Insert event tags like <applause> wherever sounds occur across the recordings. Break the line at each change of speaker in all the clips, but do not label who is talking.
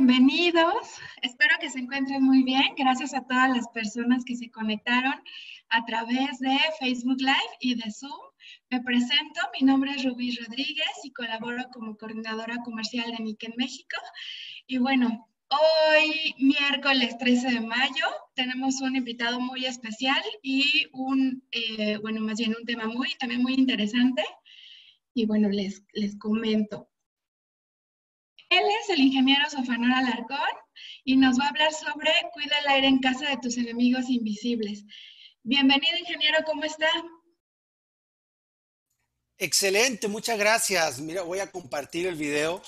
bienvenidos. Espero que se encuentren muy bien. Gracias a todas las personas que se conectaron a través de Facebook Live y de Zoom. Me presento, mi nombre es Rubí Rodríguez y colaboro como coordinadora comercial de e en México. Y bueno, hoy miércoles 13 de mayo tenemos un invitado muy especial y un, eh, bueno, más bien un tema muy, también muy interesante. Y bueno, les, les comento. Él es el ingeniero Sofanor Alarcón y nos va a hablar sobre Cuida el aire en casa de tus enemigos invisibles. Bienvenido, ingeniero, ¿cómo está?
Excelente, muchas gracias. Mira, voy a compartir el video.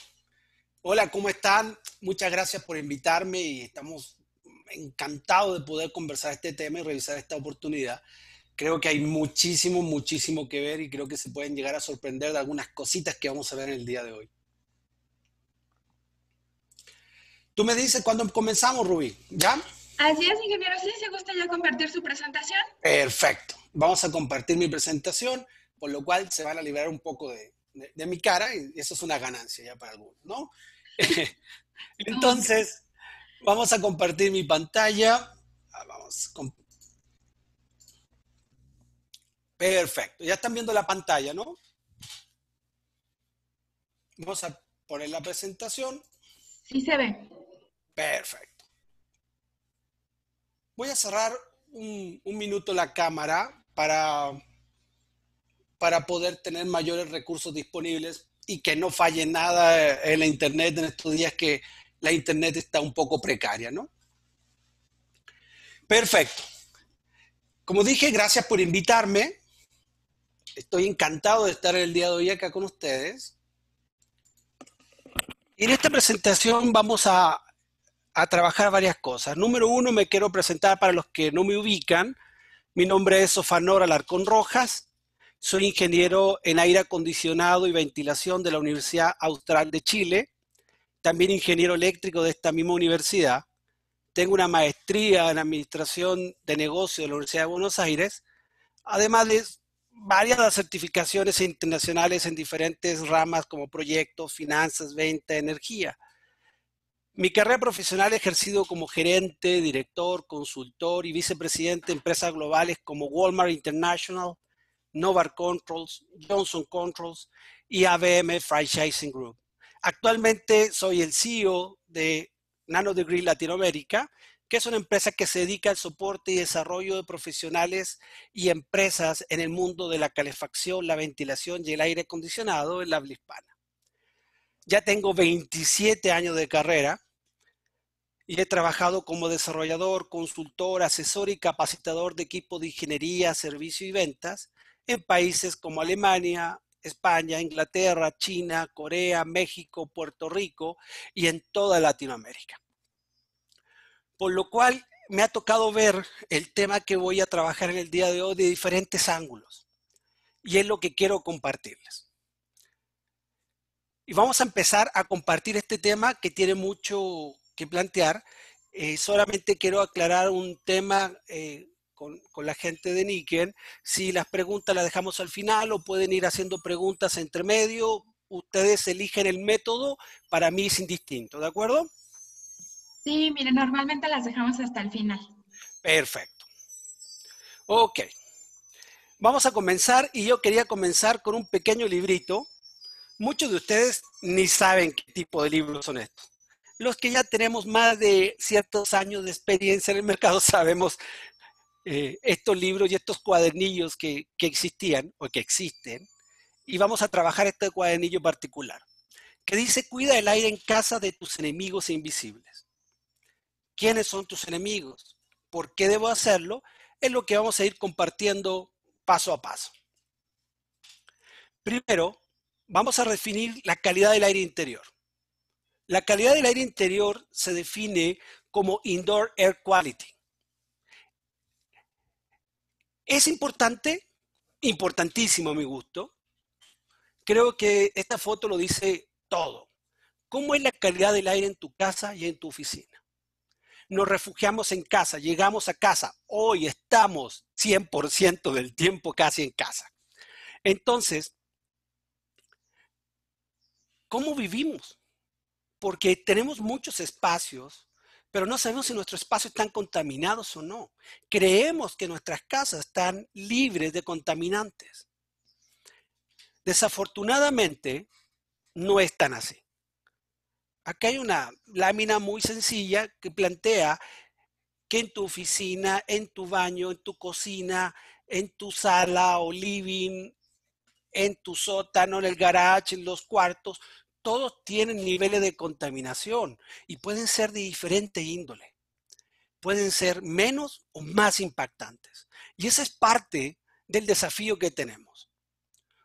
Hola, ¿cómo están? Muchas gracias por invitarme y estamos encantados de poder conversar este tema y revisar esta oportunidad. Creo que hay muchísimo, muchísimo que ver y creo que se pueden llegar a sorprender de algunas cositas que vamos a ver en el día de hoy. Tú me dices cuándo comenzamos, Rubí, ¿ya?
Así es, ingeniero. Sí, se gusta ya compartir su presentación.
Perfecto. Vamos a compartir mi presentación, por lo cual se van a liberar un poco de, de mi cara y eso es una ganancia ya para algunos, ¿no? <laughs> Entonces, vamos a compartir mi pantalla. Ah, vamos. Perfecto. Ya están viendo la pantalla, ¿no? Vamos a poner la presentación. Sí se ve. Perfecto. Voy a cerrar un, minuto la cámara para, para poder tener mayores recursos disponibles y que no falle nada en la internet en estos días que la internet está un poco precaria, ¿no? Perfecto. Como dije, gracias por invitarme. Estoy encantado de estar el día de hoy acá con ustedes. Y en esta presentación vamos a a trabajar varias cosas. Número uno, me quiero presentar para los que no me ubican. Mi nombre es Sofanor Alarcón Rojas. Soy ingeniero en aire acondicionado y ventilación de la Universidad Austral de Chile. También ingeniero eléctrico de esta misma universidad. Tengo una maestría en administración de negocios de la Universidad de Buenos Aires. Además de varias certificaciones internacionales en diferentes ramas como proyectos, finanzas, venta, energía. Mi carrera profesional he ejercido como gerente, director, consultor y vicepresidente de empresas globales como Walmart International, Novar Controls, Johnson Controls y ABM Franchising Group. Actualmente soy el CEO de Nano Degree Latinoamérica, que es una empresa que se dedica al soporte y desarrollo de profesionales y empresas en el mundo de la calefacción, la ventilación y el aire acondicionado en la habla hispana. Ya tengo 27 años de carrera y he trabajado como desarrollador, consultor, asesor y capacitador de equipo de ingeniería, servicio y ventas en países como Alemania, España, Inglaterra, China, Corea, México, Puerto Rico y en toda Latinoamérica. Por lo cual me ha tocado ver el tema que voy a trabajar en el día de hoy de diferentes ángulos y es lo que quiero compartirles. Y vamos a empezar a compartir este tema que tiene mucho que plantear. Eh, solamente quiero aclarar un tema eh, con, la gente de Niken. Si las preguntas las dejamos al final o pueden ir haciendo preguntas entre medio, ustedes eligen el método, para mí es indistinto, ¿de acuerdo?
Sí, miren, normalmente las dejamos hasta el final.
Perfecto. Ok. Vamos a comenzar y yo quería comenzar con un pequeño librito. Muchos de ustedes ni saben qué tipo de libros son estos. Los que ya tenemos más de ciertos años de experiencia en el mercado <laughs> sabemos eh, estos libros y estos cuadernillos que, que existían o que existen. Y vamos a trabajar este cuadernillo particular, que dice, cuida el aire en casa de tus enemigos invisibles. ¿Quiénes son tus enemigos? ¿Por qué debo hacerlo? Es lo que vamos a ir compartiendo paso a paso. Primero, vamos a definir la calidad del aire interior. La calidad del aire interior se define como indoor air quality. Es importante, importantísimo a mi gusto. Creo que esta foto lo dice todo. ¿Cómo es la calidad del aire en tu casa y en tu oficina? Nos refugiamos en casa, llegamos a casa. Hoy estamos 100% del tiempo casi en casa. Entonces, ¿cómo vivimos? porque tenemos muchos espacios, pero no sabemos si nuestros espacios están contaminados o no. Creemos que nuestras casas están libres de contaminantes. Desafortunadamente, no es tan así. Acá hay una lámina muy sencilla que plantea que en tu oficina, en tu baño, en tu cocina, en tu sala o living, en tu sótano, en el garage, en los cuartos, todos tienen niveles de contaminación y pueden ser de diferente índole. Pueden ser menos o más impactantes. Y esa es parte del desafío que tenemos.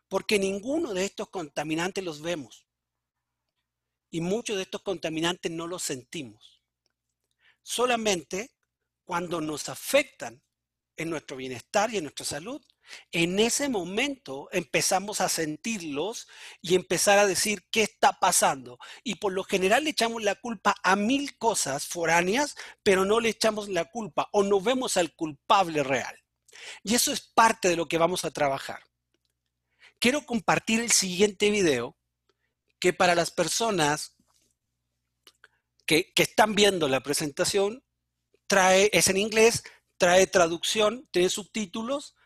Porque ninguno de estos contaminantes los vemos. Y muchos de estos contaminantes no los sentimos. Solamente cuando nos afectan en nuestro bienestar y en nuestra salud en ese momento empezamos a sentirlos y empezar a decir qué está pasando. Y por lo general le echamos la culpa a mil cosas foráneas, pero no le echamos la culpa o no vemos al culpable real. Y eso es parte de lo que vamos a trabajar. Quiero compartir el siguiente video que para las personas que, que están viendo la presentación trae, es en inglés, trae traducción, tiene subtítulos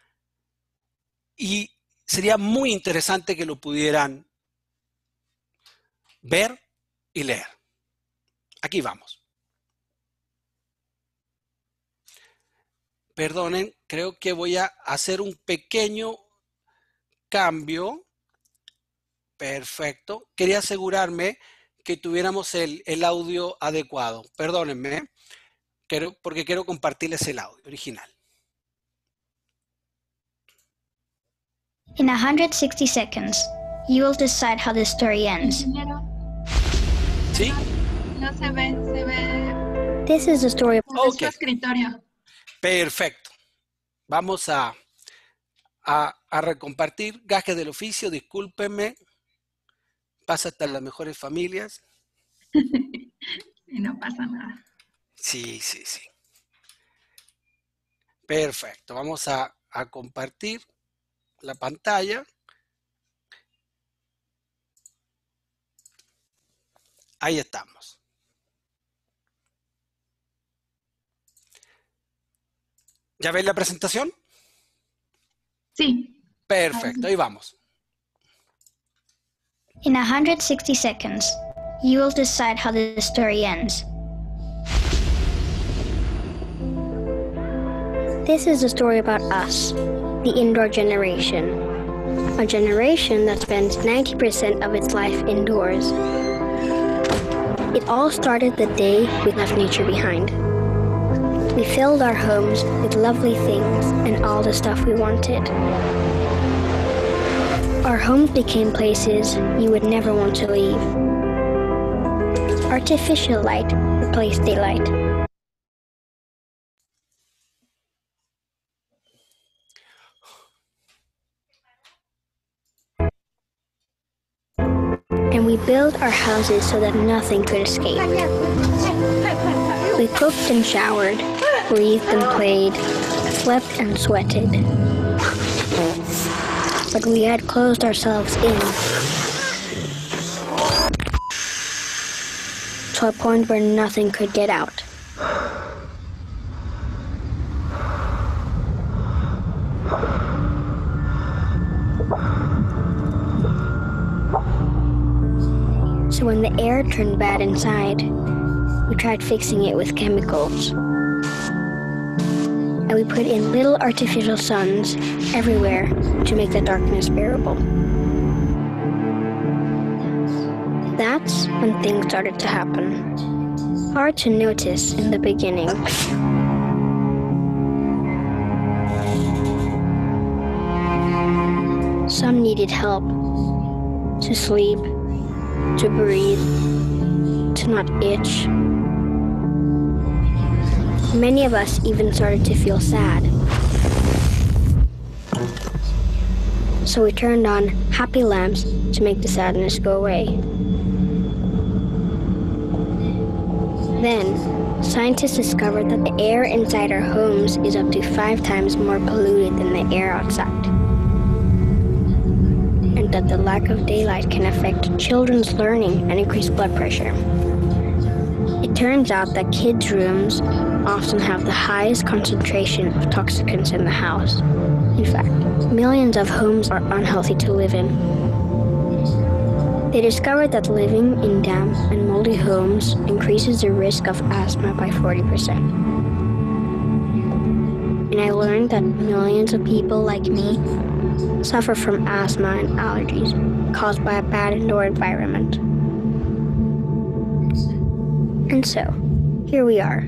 y sería muy interesante que lo pudieran ver y leer. Aquí vamos. Perdonen, creo que voy a hacer un pequeño cambio. Perfecto. Quería asegurarme que tuviéramos el, el audio adecuado. Perdónenme, porque quiero compartirles el audio original.
In 160 seconds, you will decide how this story ends. ¿Sí?
No se ve, se ve.
This is the story.
Okay. escritorio. Perfecto. Vamos a, a, a recompartir gajes del oficio. discúlpeme. Pasa hasta las mejores familias. <laughs>
y no pasa nada.
Sí, sí, sí. Perfecto. Vamos a, a compartir la pantalla. Ahí estamos. ¿Ya veis la presentación? Sí. Perfecto, ahí vamos.
In 160 seconds, you will decide how the story ends. This is a story about us, the indoor generation, a generation that spends 90% of its life indoors. It all started the day we left nature behind. We filled our homes with lovely things and all the stuff we wanted. Our homes became places you would never want to leave. Artificial light replaced daylight. built our houses so that nothing could escape. We cooked and showered, breathed and played, slept and sweated. But we had closed ourselves in to a point where nothing could get out. So when the air turned bad inside, we tried fixing it with chemicals. And we put in little artificial suns everywhere to make the darkness bearable. That's when things started to happen. Hard to notice in the beginning. Some needed help to sleep, to breathe, to not itch. Many of us even started to feel sad. So we turned on happy lamps to make the sadness go away. Then, scientists discovered that the air inside our homes is up to five times more polluted than the air outside that the lack of daylight can affect children's learning and increase blood pressure. It turns out that kids' rooms often have the highest concentration of toxicants in the house. In fact, millions of homes are unhealthy to live in. They discovered that living in damp and moldy homes increases the risk of asthma by 40%. And I learned that millions of people like me suffer from asthma and allergies caused by a bad indoor environment. And so, here we are.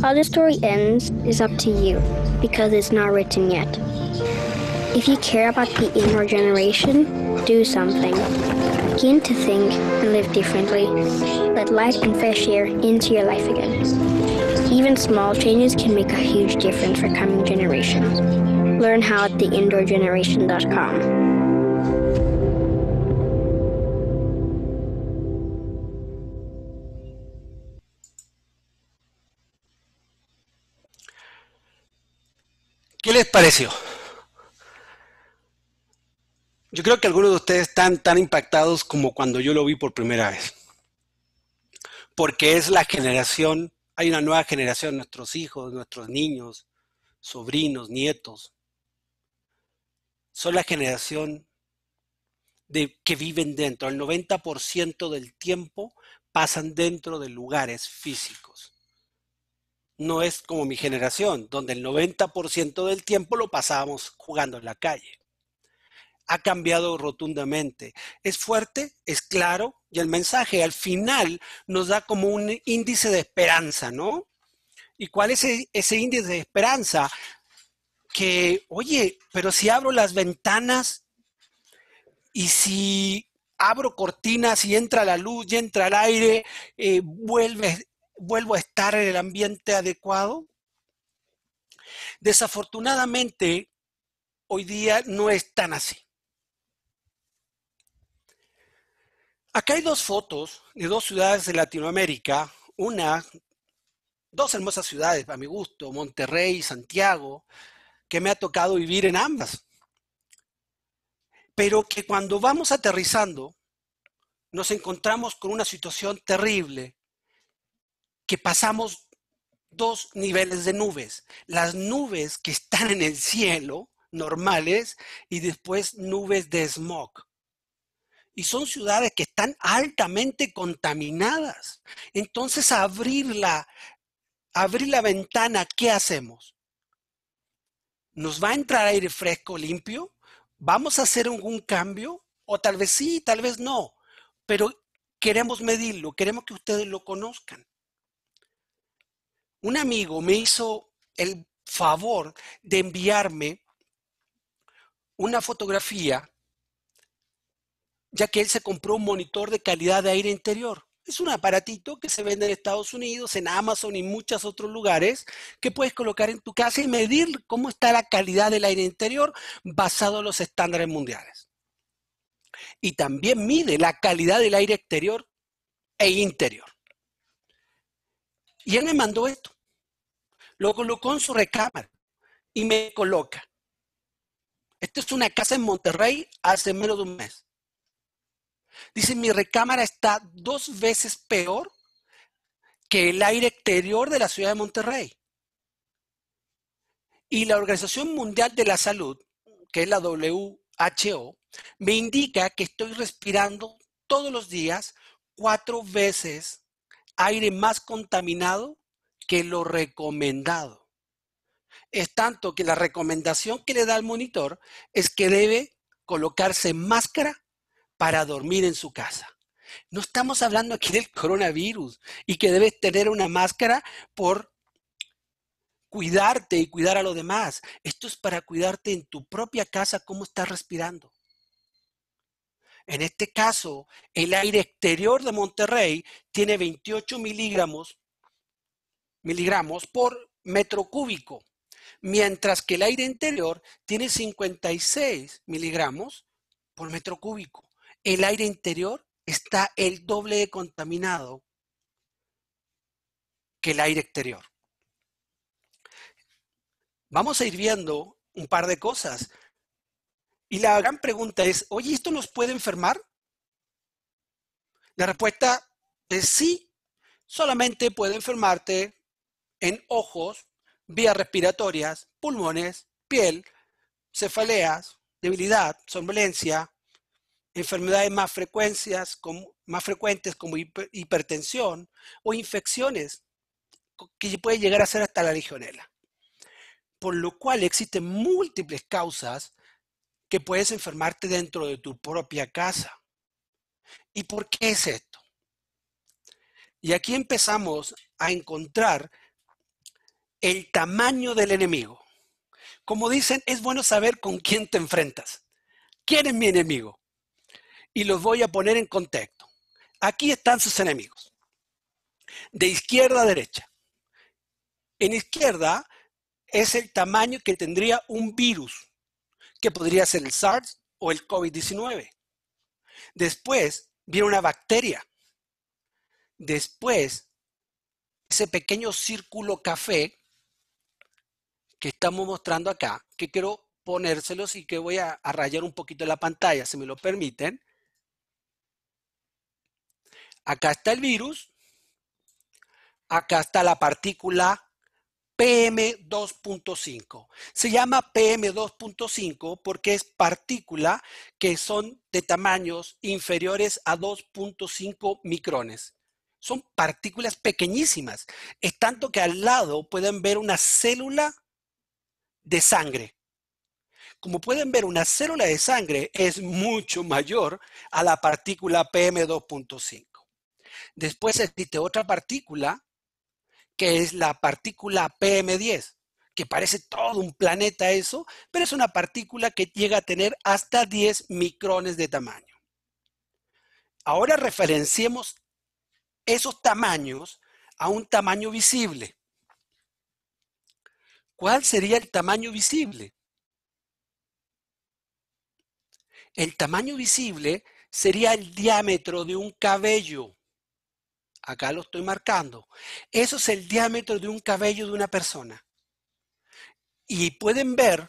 How the story ends is up to you, because it's not written yet. If you care about the indoor generation, do something. Begin to think and live differently. Let light and fresh air into your life again. Even small changes can make a huge difference for coming generations. Learn how at theindoorgeneration.com.
¿Qué les pareció? Yo creo que algunos de ustedes están tan impactados como cuando yo lo vi por primera vez. Porque es la generación, hay una nueva generación, nuestros hijos, nuestros niños, sobrinos, nietos, son la generación de, que viven dentro. El 90% del tiempo pasan dentro de lugares físicos. No es como mi generación, donde el 90% del tiempo lo pasábamos jugando en la calle. Ha cambiado rotundamente. Es fuerte, es claro, y el mensaje al final nos da como un índice de esperanza, ¿no? ¿Y cuál es ese, ese índice de esperanza? que, oye, pero si abro las ventanas y si abro cortinas y entra la luz y entra el aire, eh, vuelvo a estar en el ambiente adecuado. Desafortunadamente, hoy día no es tan así. Acá hay dos fotos de dos ciudades de Latinoamérica, una, dos hermosas ciudades, a mi gusto, Monterrey y Santiago, que me ha tocado vivir en ambas. Pero que cuando vamos aterrizando, nos encontramos con una situación terrible, que pasamos dos niveles de nubes. Las nubes que están en el cielo, normales, y después nubes de smog. Y son ciudades que están altamente contaminadas. Entonces, abrir la, abrir la ventana, ¿qué hacemos? nos va a entrar aire fresco, limpio, vamos a hacer algún cambio, o tal vez sí, tal vez no, pero queremos medirlo, queremos que ustedes lo conozcan. Un amigo me hizo el favor de enviarme una fotografía, ya que él se compró un monitor de calidad de aire interior. Es un aparatito que se vende en Estados Unidos, en Amazon y muchos otros lugares que puedes colocar en tu casa y medir cómo está la calidad del aire interior basado en los estándares mundiales. Y también mide la calidad del aire exterior e interior. Y él me mandó esto. Lo colocó en su recámara y me coloca. Esto es una casa en Monterrey hace menos de un mes. Dice, mi recámara está dos veces peor que el aire exterior de la ciudad de Monterrey. Y la Organización Mundial de la Salud, que es la WHO, me indica que estoy respirando todos los días cuatro veces aire más contaminado que lo recomendado. Es tanto que la recomendación que le da el monitor es que debe colocarse máscara para dormir en su casa. No estamos hablando aquí del coronavirus y que debes tener una máscara por cuidarte y cuidar a los demás. Esto es para cuidarte en tu propia casa, cómo estás respirando. En este caso, el aire exterior de Monterrey tiene 28 miligramos, miligramos por metro cúbico, mientras que el aire interior tiene 56 miligramos por metro cúbico el aire interior está el doble de contaminado que el aire exterior. Vamos a ir viendo un par de cosas. Y la gran pregunta es, oye, ¿esto nos puede enfermar? La respuesta es sí, solamente puede enfermarte en ojos, vías respiratorias, pulmones, piel, cefaleas, debilidad, somnolencia, enfermedades más, más frecuentes como hipertensión o infecciones que puede llegar a ser hasta la legionela. Por lo cual existen múltiples causas que puedes enfermarte dentro de tu propia casa. ¿Y por qué es esto? Y aquí empezamos a encontrar el tamaño del enemigo. Como dicen, es bueno saber con quién te enfrentas. ¿Quién es mi enemigo? y los voy a poner en contexto. Aquí están sus enemigos, de izquierda a derecha. En izquierda es el tamaño que tendría un virus, que podría ser el SARS o el COVID-19. Después viene una bacteria. Después, ese pequeño círculo café que estamos mostrando acá, que quiero ponérselos y que voy a, rayar un poquito la pantalla, si me lo permiten, Acá está el virus, acá está la partícula PM2.5. Se llama PM2.5 porque es partícula que son de tamaños inferiores a 2.5 micrones. Son partículas pequeñísimas. Es tanto que al lado pueden ver una célula de sangre. Como pueden ver, una célula de sangre es mucho mayor a la partícula PM2.5. Después existe otra partícula que es la partícula PM10, que parece todo un planeta eso, pero es una partícula que llega a tener hasta 10 micrones de tamaño. Ahora referenciemos esos tamaños a un tamaño visible. ¿Cuál sería el tamaño visible? El tamaño visible sería el diámetro de un cabello. Acá lo estoy marcando. Eso es el diámetro de un cabello de una persona. Y pueden ver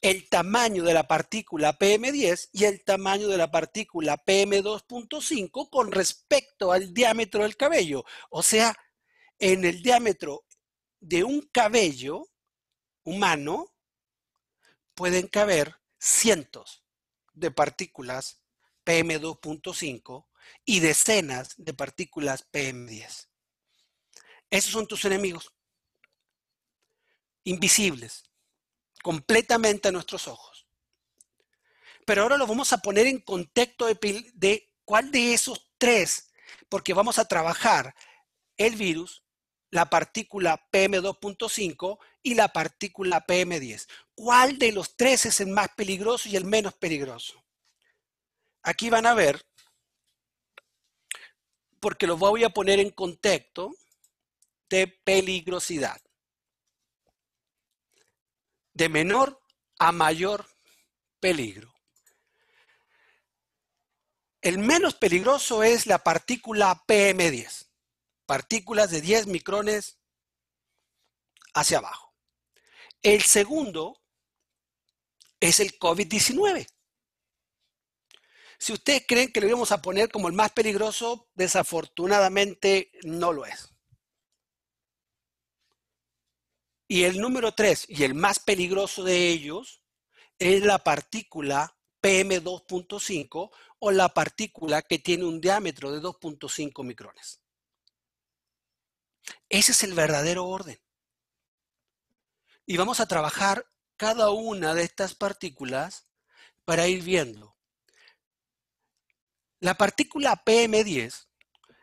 el tamaño de la partícula PM10 y el tamaño de la partícula PM2.5 con respecto al diámetro del cabello. O sea, en el diámetro de un cabello humano pueden caber cientos de partículas PM2.5 y decenas de partículas PM10. Esos son tus enemigos. Invisibles. Completamente a nuestros ojos. Pero ahora lo vamos a poner en contexto de, de cuál de esos tres, porque vamos a trabajar el virus, la partícula PM2.5 y la partícula PM10. ¿Cuál de los tres es el más peligroso y el menos peligroso? Aquí van a ver porque lo voy a poner en contexto de peligrosidad. De menor a mayor peligro. El menos peligroso es la partícula PM10, partículas de 10 micrones hacia abajo. El segundo es el COVID-19, si ustedes creen que lo íbamos a poner como el más peligroso, desafortunadamente no lo es. Y el número tres, y el más peligroso de ellos, es la partícula PM2.5 o la partícula que tiene un diámetro de 2.5 micrones. Ese es el verdadero orden. Y vamos a trabajar cada una de estas partículas para ir viendo la partícula PM10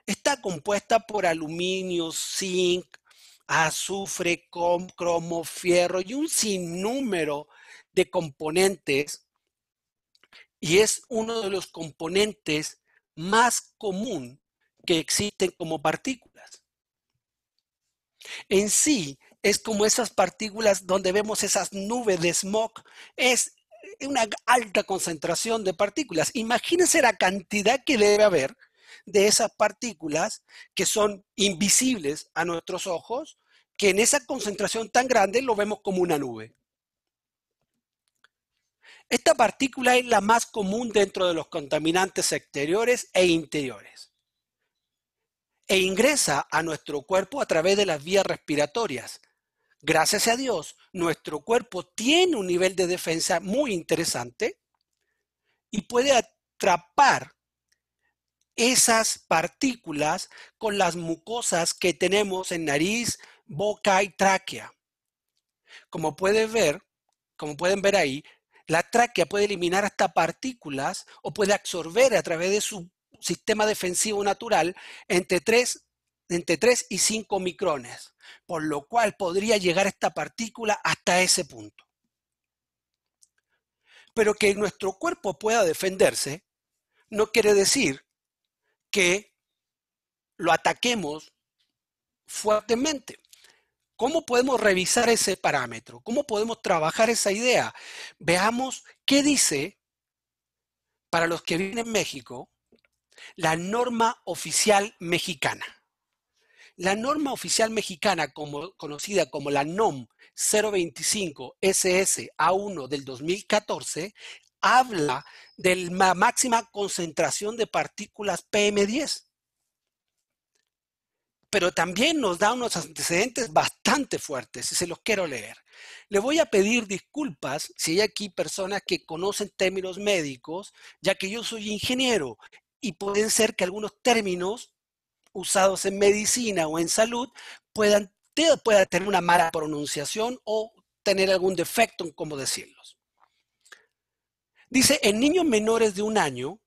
está compuesta por aluminio, zinc, azufre, cromo, fierro y un sinnúmero de componentes y es uno de los componentes más común que existen como partículas. En sí, es como esas partículas donde vemos esas nubes de smog, es es una alta concentración de partículas. Imagínense la cantidad que debe haber de esas partículas que son invisibles a nuestros ojos, que en esa concentración tan grande lo vemos como una nube. Esta partícula es la más común dentro de los contaminantes exteriores e interiores e ingresa a nuestro cuerpo a través de las vías respiratorias, gracias a Dios, nuestro cuerpo tiene un nivel de defensa muy interesante y puede atrapar esas partículas con las mucosas que tenemos en nariz, boca y tráquea. Como puedes ver, como pueden ver ahí, la tráquea puede eliminar hasta partículas o puede absorber a través de su sistema defensivo natural entre tres entre 3 y 5 micrones, por lo cual podría llegar esta partícula hasta ese punto. Pero que nuestro cuerpo pueda defenderse no quiere decir que lo ataquemos fuertemente. ¿Cómo podemos revisar ese parámetro? ¿Cómo podemos trabajar esa idea? Veamos qué dice, para los que vienen en México, la norma oficial mexicana. La norma oficial mexicana, conocida como la NOM 025 SS A1 del 2014, habla de la máxima concentración de partículas PM10. Pero también nos da unos antecedentes bastante fuertes, y se los quiero leer. Le voy a pedir disculpas si hay aquí personas que conocen términos médicos, ya que yo soy ingeniero y pueden ser que algunos términos usados en medicina o en salud puedan, tener una mala pronunciación o tener algún defecto en cómo decirlos. Dice, en niños menores de un año,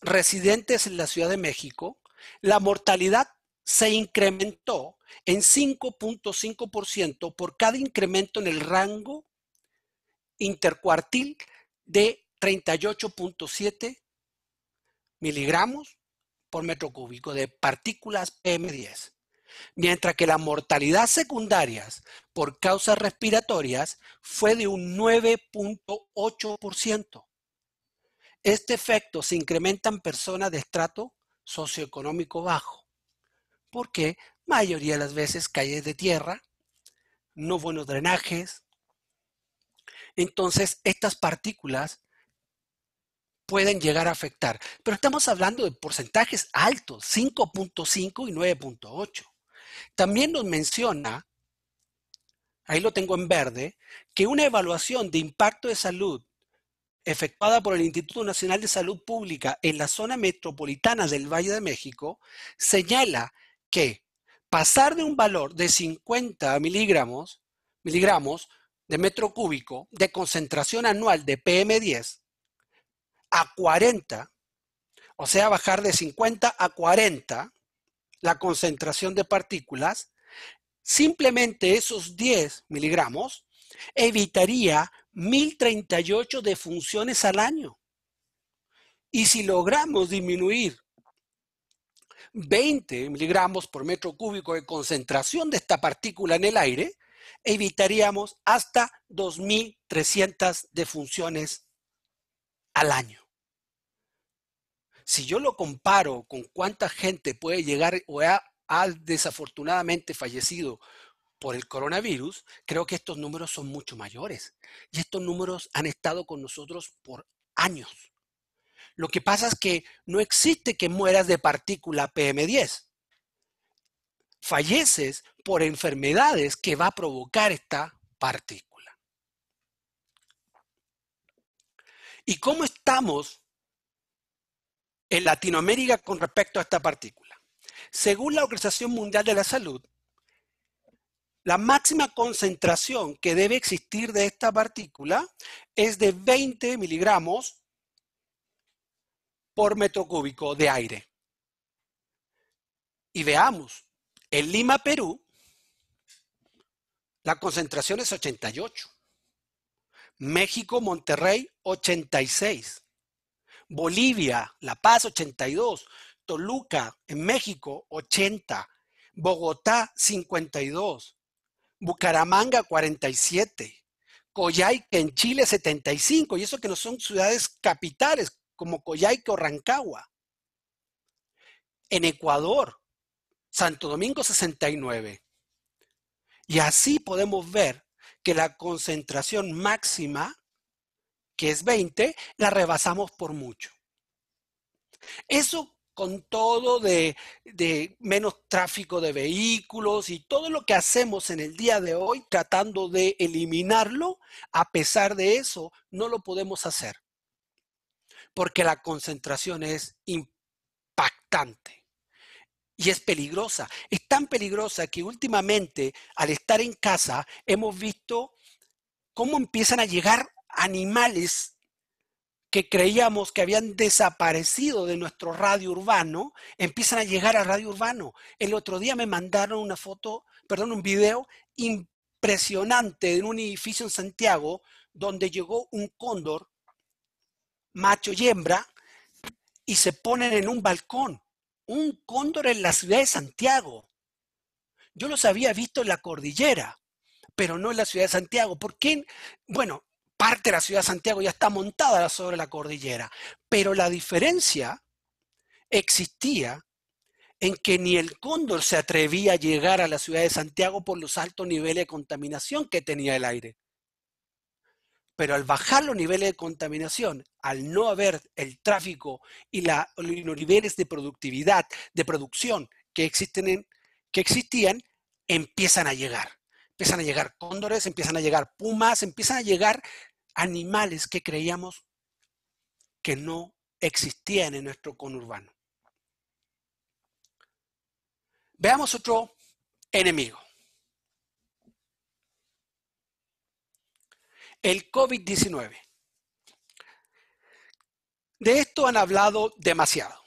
residentes en la Ciudad de México, la mortalidad se incrementó en 5.5% por cada incremento en el rango intercuartil de 38.7 miligramos por metro cúbico de partículas PM10, mientras que la mortalidad secundaria por causas respiratorias fue de un 9.8%. Este efecto se incrementa en personas de estrato socioeconómico bajo, porque mayoría de las veces calles de tierra, no buenos drenajes. Entonces, estas partículas pueden llegar a afectar. Pero estamos hablando de porcentajes altos, 5.5 y 9.8. También nos menciona, ahí lo tengo en verde, que una evaluación de impacto de salud efectuada por el Instituto Nacional de Salud Pública en la zona metropolitana del Valle de México señala que pasar de un valor de 50 miligramos, miligramos de metro cúbico de concentración anual de PM10 a 40, o sea, bajar de 50 a 40 la concentración de partículas, simplemente esos 10 miligramos evitaría 1038 defunciones al año. Y si logramos disminuir 20 miligramos por metro cúbico de concentración de esta partícula en el aire, evitaríamos hasta 2.300 defunciones al año si yo lo comparo con cuánta gente puede llegar o ha, desafortunadamente fallecido por el coronavirus, creo que estos números son mucho mayores. Y estos números han estado con nosotros por años. Lo que pasa es que no existe que mueras de partícula PM10. Falleces por enfermedades que va a provocar esta partícula. ¿Y cómo estamos en Latinoamérica con respecto a esta partícula. Según la Organización Mundial de la Salud, la máxima concentración que debe existir de esta partícula es de 20 miligramos por metro cúbico de aire. Y veamos, en Lima, Perú, la concentración es 88. México, Monterrey, 86. Bolivia, La Paz 82, Toluca, en México 80, Bogotá 52, Bucaramanga 47, Coyhaique en Chile 75, y eso que no son ciudades capitales como Coyhaique o Rancagua. En Ecuador, Santo Domingo 69. Y así podemos ver que la concentración máxima que es 20, la rebasamos por mucho. Eso con todo de, de, menos tráfico de vehículos y todo lo que hacemos en el día de hoy tratando de eliminarlo, a pesar de eso, no lo podemos hacer. Porque la concentración es impactante y es peligrosa. Es tan peligrosa que últimamente, al estar en casa, hemos visto cómo empiezan a llegar animales que creíamos que habían desaparecido de nuestro radio urbano, empiezan a llegar al radio urbano. El otro día me mandaron una foto, perdón, un video impresionante en un edificio en Santiago, donde llegó un cóndor, macho y hembra, y se ponen en un balcón. Un cóndor en la ciudad de Santiago. Yo los había visto en la cordillera, pero no en la ciudad de Santiago. ¿Por qué? Bueno, parte de la ciudad de Santiago ya está montada sobre la cordillera, pero la diferencia existía en que ni el cóndor se atrevía a llegar a la ciudad de Santiago por los altos niveles de contaminación que tenía el aire. Pero al bajar los niveles de contaminación, al no haber el tráfico y los niveles de productividad, de producción que, que existían, empiezan a llegar. Empiezan a llegar cóndores, empiezan a llegar pumas, empiezan a llegar animales que creíamos que no existían en nuestro conurbano. Veamos otro enemigo. El COVID-19. De esto han hablado demasiado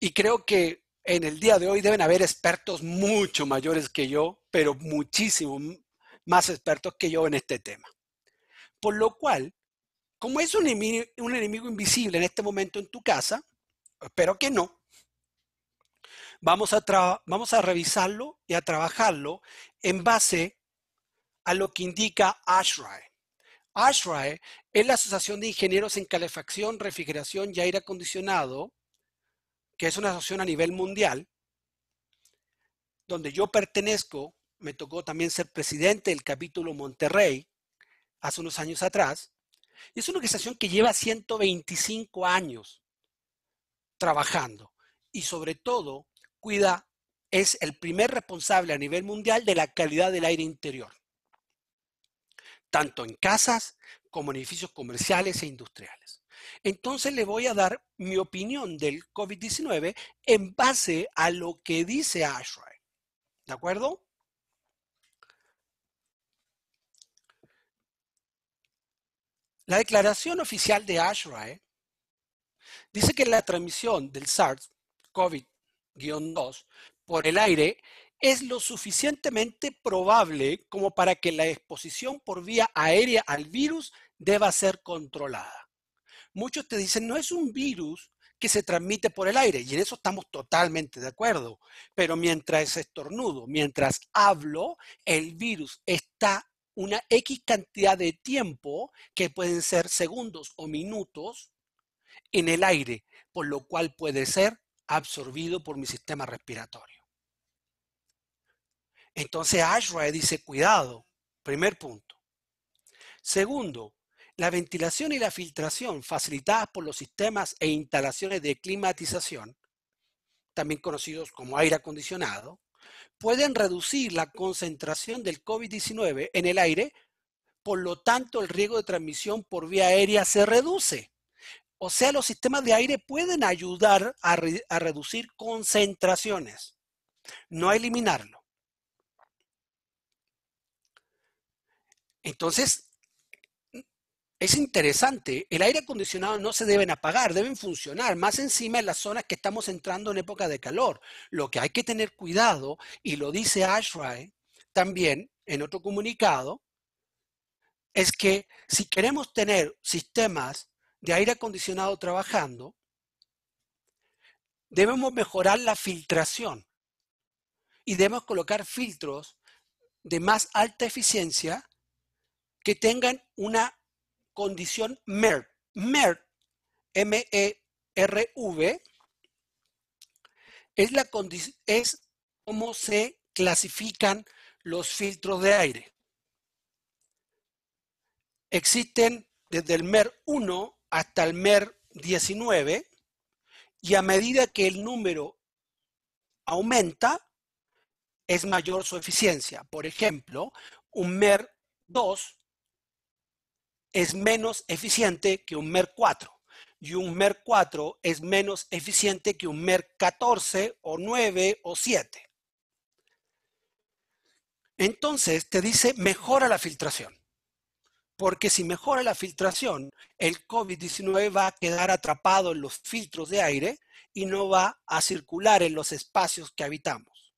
y creo que en el día de hoy deben haber expertos mucho mayores que yo, pero muchísimo más expertos que yo en este tema. Por lo cual, como es un enemigo, invisible en este momento en tu casa, espero que no, vamos a, vamos a revisarlo y a trabajarlo en base a lo que indica ASHRAE. ASHRAE es la Asociación de Ingenieros en Calefacción, Refrigeración y Aire Acondicionado, que es una asociación a nivel mundial, donde yo pertenezco, me tocó también ser presidente del capítulo Monterrey, hace unos años atrás, es una organización que lleva 125 años trabajando y sobre todo cuida, es el primer responsable a nivel mundial de la calidad del aire interior, tanto en casas como en edificios comerciales e industriales. Entonces le voy a dar mi opinión del COVID-19 en base a lo que dice ASHRAE. ¿De acuerdo? La declaración oficial de ASHRAE dice que la transmisión del SARS-CoV-2 por el aire es lo suficientemente probable como para que la exposición por vía aérea al virus deba ser controlada. Muchos te dicen, no es un virus que se transmite por el aire, y en eso estamos totalmente de acuerdo, pero mientras estornudo, mientras hablo, el virus está una X cantidad de tiempo, que pueden ser segundos o minutos, en el aire, por lo cual puede ser absorbido por mi sistema respiratorio. Entonces ASHRAE dice, cuidado, primer punto. Segundo, la ventilación y la filtración facilitadas por los sistemas e instalaciones de climatización, también conocidos como aire acondicionado, pueden reducir la concentración del COVID-19 en el aire, por lo tanto el riesgo de transmisión por vía aérea se reduce. O sea, los sistemas de aire pueden ayudar a, reducir concentraciones, no a eliminarlo. Entonces, es interesante, el aire acondicionado no se deben apagar, deben funcionar, más encima en las zonas que estamos entrando en época de calor. Lo que hay que tener cuidado, y lo dice Ashray también en otro comunicado, es que si queremos tener sistemas de aire acondicionado trabajando, debemos mejorar la filtración y debemos colocar filtros de más alta eficiencia que tengan una condición Mer MERV, e M-E-R-V, es, la es cómo se clasifican los filtros de aire. Existen desde el MER 1 hasta el MER 19 y a medida que el número aumenta, es mayor su eficiencia. Por ejemplo, un MER 2 es menos eficiente que un MER4 y un MER4 es menos eficiente que un MER14 o 9 o 7. Entonces te dice mejora la filtración, porque si mejora la filtración, el COVID-19 va a quedar atrapado en los filtros de aire y no va a circular en los espacios que habitamos.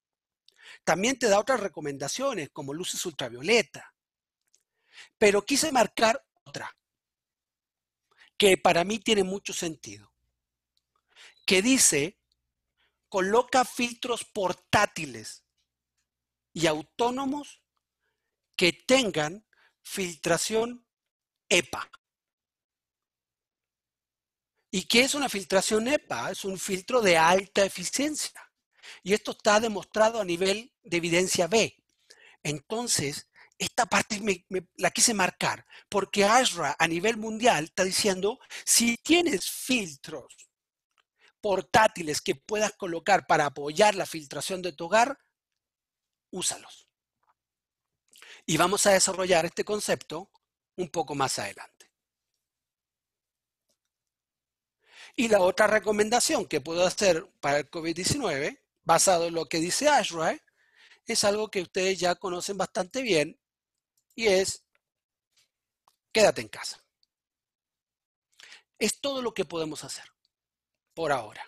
También te da otras recomendaciones como luces ultravioleta, pero quise marcar otra, que para mí tiene mucho sentido, que dice, coloca filtros portátiles y autónomos que tengan filtración EPA. ¿Y qué es una filtración EPA? Es un filtro de alta eficiencia. Y esto está demostrado a nivel de evidencia B. Entonces, esta parte la quise marcar, porque Ashra a nivel mundial está diciendo, si tienes filtros portátiles que puedas colocar para apoyar la filtración de tu hogar, úsalos. Y vamos a desarrollar este concepto un poco más adelante. Y la otra recomendación que puedo hacer para el COVID-19, basado en lo que dice Ashra es algo que ustedes ya conocen bastante bien es, quédate en casa. Es todo lo que podemos hacer por ahora.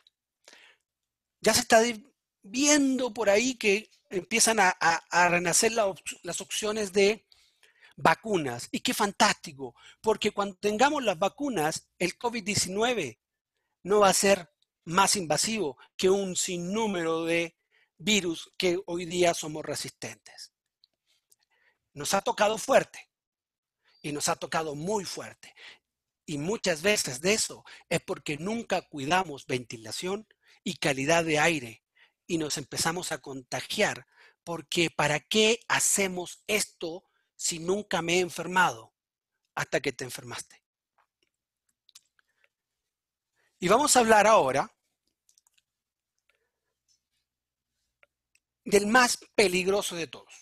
Ya se está viendo por ahí que empiezan a, renacer las opciones de vacunas. Y qué fantástico, porque cuando tengamos las vacunas, el COVID-19 no va a ser más invasivo que un sinnúmero de virus que hoy día somos resistentes. Nos ha tocado fuerte y nos ha tocado muy fuerte. Y muchas veces de eso es porque nunca cuidamos ventilación y calidad de aire y nos empezamos a contagiar porque ¿para qué hacemos esto si nunca me he enfermado hasta que te enfermaste? Y vamos a hablar ahora del más peligroso de todos.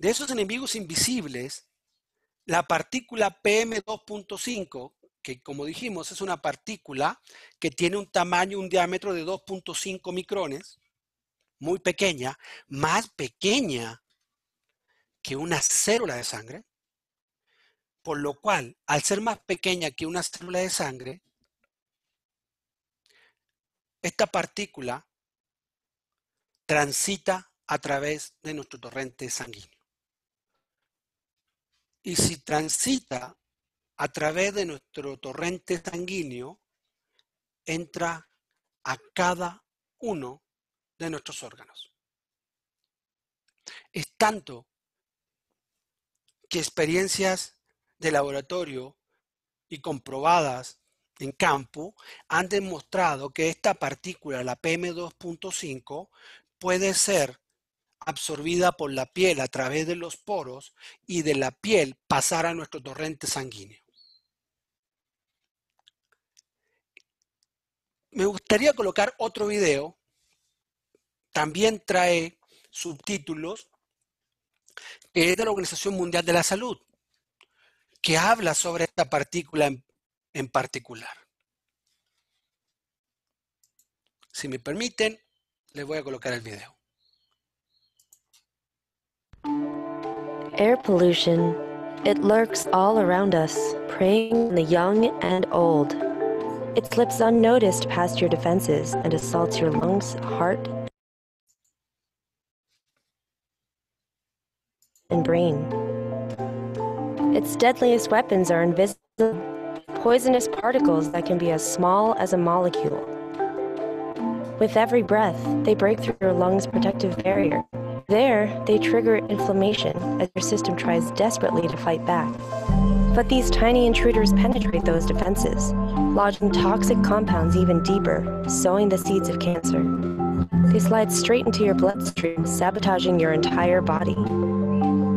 de esos enemigos invisibles, la partícula PM2.5, que como dijimos es una partícula que tiene un tamaño, un diámetro de 2.5 micrones, muy pequeña, más pequeña que una célula de sangre, por lo cual, al ser más pequeña que una célula de sangre, esta partícula transita a través de nuestro torrente sanguíneo y si transita a través de nuestro torrente sanguíneo, entra a cada uno de nuestros órganos. Es tanto que experiencias de laboratorio y comprobadas en campo han demostrado que esta partícula, la PM2.5, puede ser absorbida por la piel a través de los poros y de la piel pasar a nuestro torrente sanguíneo. Me gustaría colocar otro video, también trae subtítulos, que es de la Organización Mundial de la Salud, que habla sobre esta partícula en, particular. Si me permiten, les voy a colocar el video.
air pollution. It lurks all around us, preying on the young and old. It slips unnoticed past your defenses and assaults your lungs, heart, and brain. Its deadliest weapons are invisible, poisonous particles that can be as small as a molecule. With every breath, they break through your lungs' protective barrier, there, they trigger inflammation as your system tries desperately to fight back. But these tiny intruders penetrate those defenses, lodging toxic compounds even deeper, sowing the seeds of cancer. They slide straight into your bloodstream, sabotaging your entire body.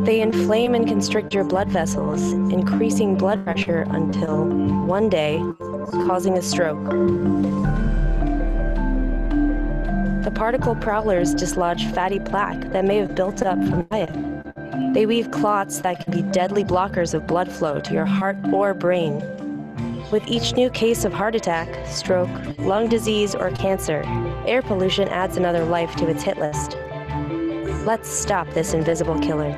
They inflame and constrict your blood vessels, increasing blood pressure until, one day, causing a stroke. The particle prowlers dislodge fatty plaque that may have built up from diet. They weave clots that can be deadly blockers of blood flow to your heart or brain. With each new case of heart attack, stroke, lung disease, or cancer, air pollution adds another life to its hit list. Let's stop this invisible killer.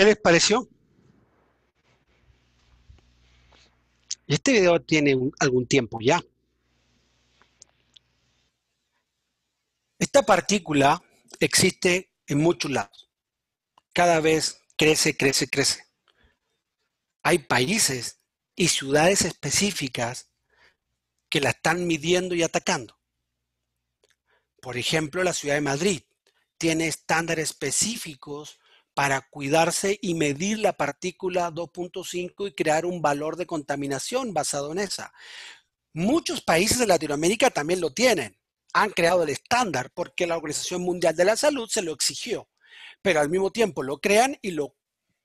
¿Qué les pareció? Este video tiene algún tiempo ya. Esta partícula existe en muchos lados. Cada vez crece, crece, crece. Hay países y ciudades específicas que la están midiendo y atacando. Por ejemplo, la ciudad de Madrid tiene estándares específicos para cuidarse y medir la partícula 2.5 y crear un valor de contaminación basado en esa. Muchos países de Latinoamérica también lo tienen. Han creado el estándar porque la Organización Mundial de la Salud se lo exigió, pero al mismo tiempo lo crean y lo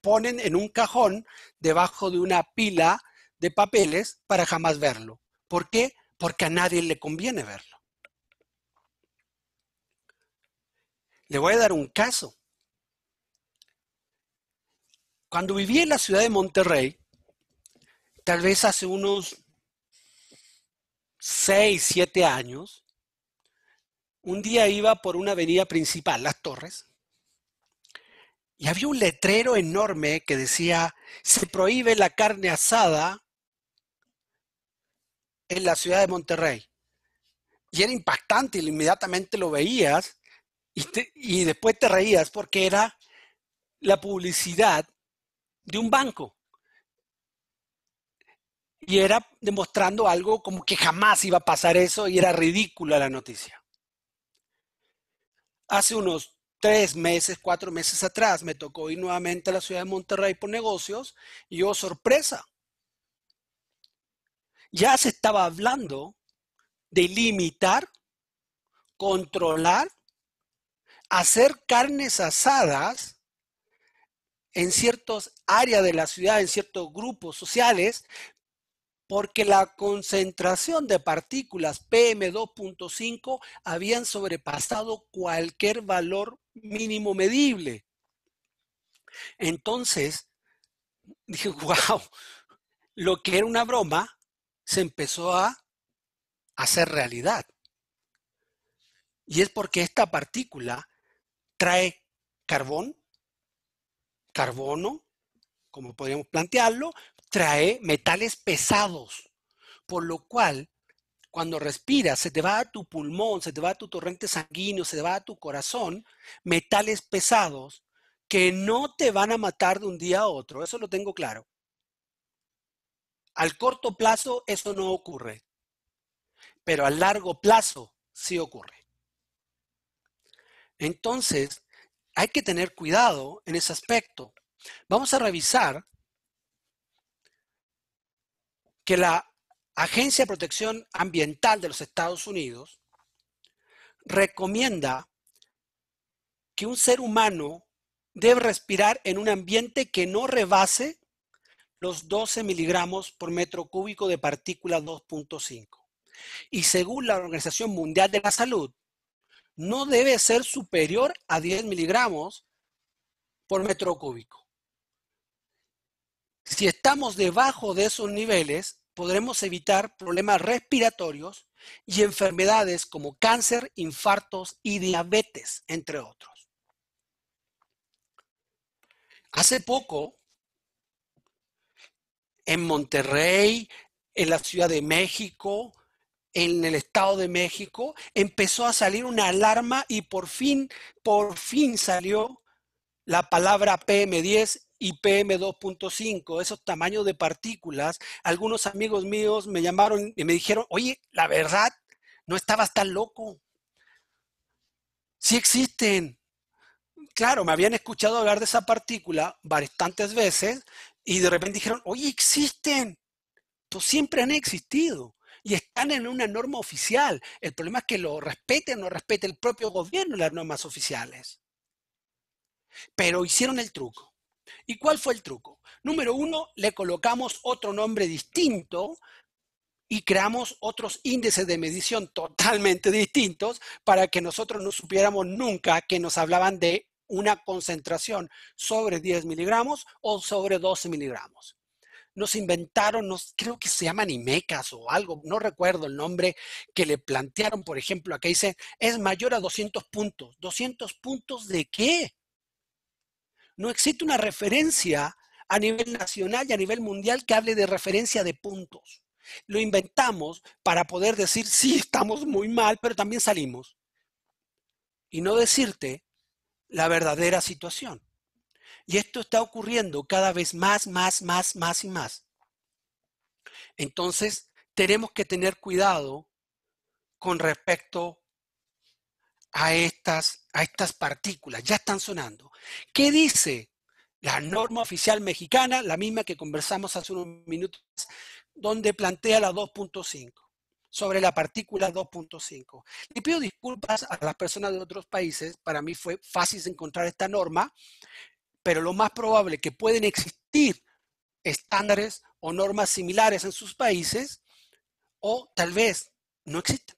ponen en un cajón debajo de una pila de papeles para jamás verlo. ¿Por qué? Porque a nadie le conviene verlo. Le voy a dar un caso. Cuando viví en la ciudad de Monterrey, tal vez hace unos 6, 7 años, un día iba por una avenida principal, Las Torres, y había un letrero enorme que decía, se prohíbe la carne asada en la ciudad de Monterrey. Y era impactante, inmediatamente lo veías y después te reías porque era la publicidad de un banco. Y era demostrando algo como que jamás iba a pasar eso y era ridícula la noticia. Hace unos tres meses, cuatro meses atrás, me tocó ir nuevamente a la ciudad de Monterrey por negocios y yo, oh, sorpresa, ya se estaba hablando de limitar, controlar, hacer carnes asadas en ciertas áreas de la ciudad, en ciertos grupos sociales, porque la concentración de partículas PM2.5 habían sobrepasado cualquier valor mínimo medible. Entonces, dije, wow, <laughs> lo que era una broma se empezó a hacer realidad. Y es porque esta partícula trae carbón, carbono, como podríamos plantearlo, trae metales pesados, por lo cual cuando respiras, se te va a tu pulmón, se te va a tu torrente sanguíneo, se te va a tu corazón, metales pesados que no te van a matar de un día a otro, eso lo tengo claro. Al corto plazo eso no ocurre, pero a largo plazo sí ocurre. Entonces, hay que tener cuidado en ese aspecto. Vamos a revisar que la Agencia de Protección Ambiental de los Estados Unidos recomienda que un ser humano debe respirar en un ambiente que no rebase los 12 miligramos por metro cúbico de partícula 2.5. Y según la Organización Mundial de la Salud, no debe ser superior a 10 miligramos por metro cúbico. Si estamos debajo de esos niveles, podremos evitar problemas respiratorios y enfermedades como cáncer, infartos y diabetes, entre otros. Hace poco, en Monterrey, en la Ciudad de México, en el Estado de México, empezó a salir una alarma y por fin, por fin salió la palabra PM10 y PM2.5, esos tamaños de partículas. Algunos amigos míos me llamaron y me dijeron, oye, la verdad, no estabas tan loco. Sí existen. Claro, me habían escuchado hablar de esa partícula bastantes veces y de repente dijeron, oye, existen. Pues siempre han existido y están en una norma oficial. El problema es que lo respete o no respete el propio gobierno las normas oficiales. Pero hicieron el truco. ¿Y cuál fue el truco? Número uno, le colocamos otro nombre distinto y creamos otros índices de medición totalmente distintos para que nosotros no supiéramos nunca que nos hablaban de una concentración sobre 10 miligramos o sobre 12 miligramos nos inventaron, nos, creo que se llaman IMECAS o algo, no recuerdo el nombre, que le plantearon, por ejemplo, acá dice, es mayor a 200 puntos. ¿200 puntos de qué? No existe una referencia a nivel nacional y a nivel mundial que hable de referencia de puntos. Lo inventamos para poder decir, sí, estamos muy mal, pero también salimos. Y no decirte la verdadera situación. Y esto está ocurriendo cada vez más, más, más, más y más. Entonces, tenemos que tener cuidado con respecto a estas, a estas partículas. Ya están sonando. ¿Qué dice la norma oficial mexicana, la misma que conversamos hace unos minutos, donde plantea la 2.5, sobre la partícula 2.5. Le pido disculpas a las personas de otros países, para mí fue fácil encontrar esta norma, pero lo más probable es que pueden existir estándares o normas similares en sus países, o tal vez no existen.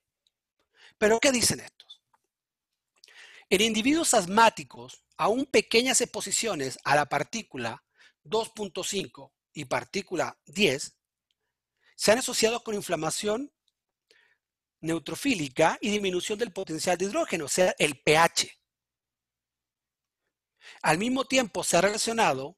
Pero ¿qué dicen estos? En individuos asmáticos, aún pequeñas exposiciones a la partícula 2.5 y partícula 10 se han asociado con inflamación neutrofílica y disminución del potencial de hidrógeno, o sea, el pH. Al mismo tiempo se ha relacionado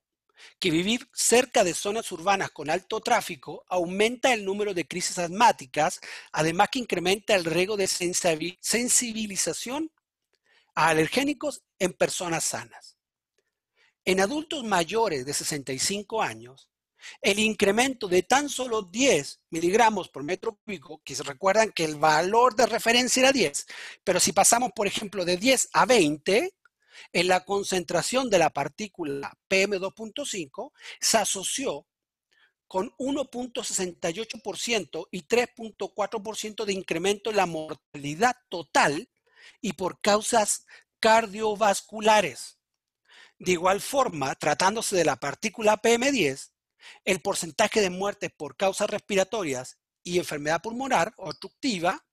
que vivir cerca de zonas urbanas con alto tráfico aumenta el número de crisis asmáticas, además que incrementa el riesgo de sensibilización a alergénicos en personas sanas. En adultos mayores de 65 años, el incremento de tan solo 10 miligramos por metro cúbico, que se recuerdan que el valor de referencia era 10, pero si pasamos, por ejemplo, de 10 a 20, en la concentración de la partícula PM2.5 se asoció con 1.68% y 3.4% de incremento en la mortalidad total y por causas cardiovasculares. De igual forma, tratándose de la partícula PM10, el porcentaje de muertes por causas respiratorias y enfermedad pulmonar obstructiva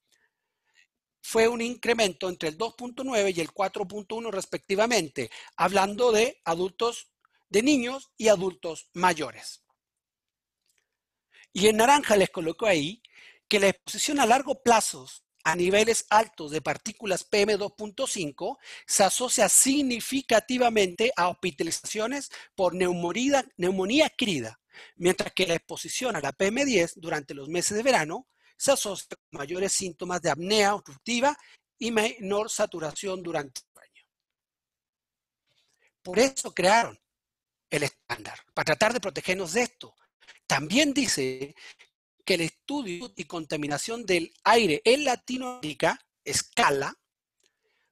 fue un incremento entre el 2.9 y el 4.1 respectivamente, hablando de adultos, de niños y adultos mayores. Y en naranja les coloco ahí que la exposición a largo plazo a niveles altos de partículas PM2.5 se asocia significativamente a hospitalizaciones por neumonía, adquirida, mientras que la exposición a la PM10 durante los meses de verano se asocia con mayores síntomas de apnea obstructiva y menor saturación durante el sueño. Por eso crearon el estándar, para tratar de protegernos de esto. También dice que el estudio y contaminación del aire en Latinoamérica, escala,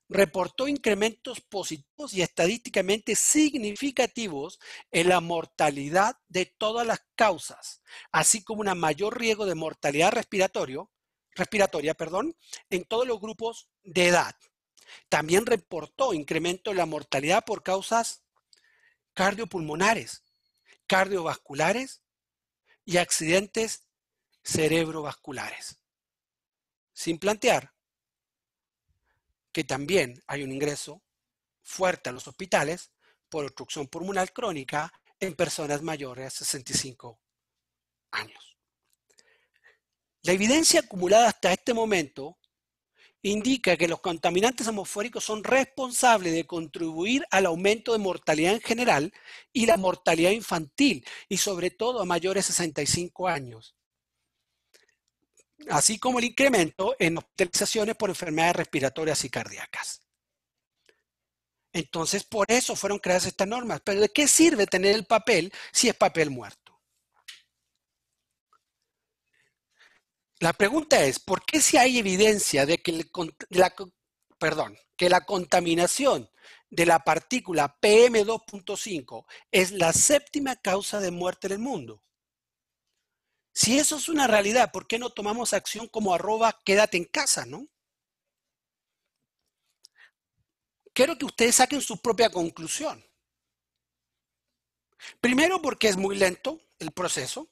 reportó incrementos positivos y estadísticamente significativos en la mortalidad de todas las causas, así como un mayor riesgo de mortalidad respiratorio, respiratoria perdón, en todos los grupos de edad. También reportó incremento en la mortalidad por causas cardiopulmonares, cardiovasculares y accidentes cerebrovasculares. Sin plantear que también hay un ingreso fuerte a los hospitales por obstrucción pulmonar crónica en personas mayores a 65 años. La evidencia acumulada hasta este momento indica que los contaminantes atmosféricos son responsables de contribuir al aumento de mortalidad en general y la mortalidad infantil, y sobre todo a mayores de 65 años así como el incremento en hospitalizaciones por enfermedades respiratorias y cardíacas. Entonces, por eso fueron creadas estas normas. Pero ¿de qué sirve tener el papel si es papel muerto? La pregunta es, ¿por qué si hay evidencia de que, que la contaminación de la partícula PM2.5 es la séptima causa de muerte en el mundo? Si eso es una realidad, ¿por qué no tomamos acción como arroba quédate en casa, no? Quiero que ustedes saquen su propia conclusión. Primero porque es muy lento el proceso,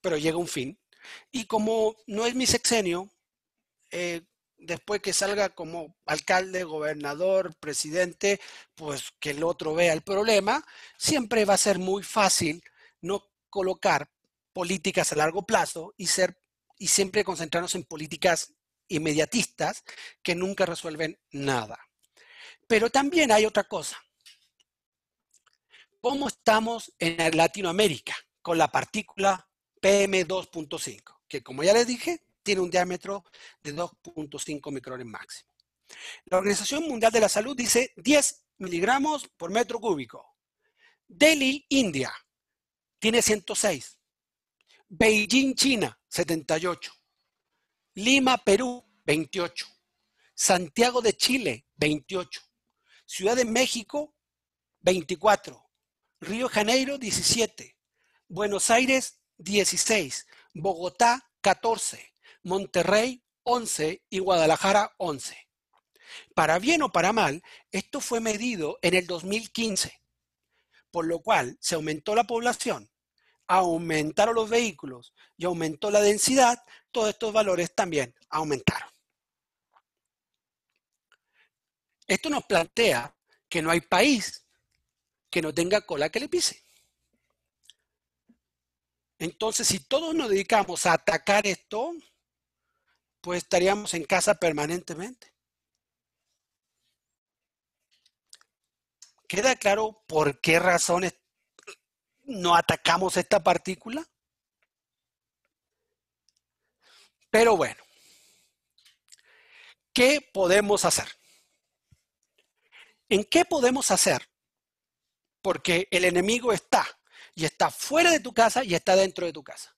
pero llega un fin. Y como no es mi sexenio, eh, después que salga como alcalde, gobernador, presidente, pues que el otro vea el problema, siempre va a ser muy fácil no colocar políticas a largo plazo y, ser, y siempre concentrarnos en políticas inmediatistas que nunca resuelven nada. Pero también hay otra cosa. ¿Cómo estamos en Latinoamérica con la partícula PM2.5? Que como ya les dije, tiene un diámetro de 2.5 micrones máximo. La Organización Mundial de la Salud dice 10 miligramos por metro cúbico. Delhi, India, tiene 106. Beijing, China, 78. Lima, Perú, 28. Santiago de Chile, 28. Ciudad de México, 24. Río Janeiro, 17. Buenos Aires, 16. Bogotá, 14. Monterrey, 11. Y Guadalajara, 11. Para bien o para mal, esto fue medido en el 2015, por lo cual se aumentó la población aumentaron los vehículos y aumentó la densidad, todos estos valores también aumentaron. Esto nos plantea que no hay país que no tenga cola que le pise. Entonces, si todos nos dedicamos a atacar esto, pues estaríamos en casa permanentemente. ¿Queda claro por qué razones no atacamos esta partícula. Pero bueno, ¿qué podemos hacer? ¿En qué podemos hacer? Porque el enemigo está, y está fuera de tu casa y está dentro de tu casa.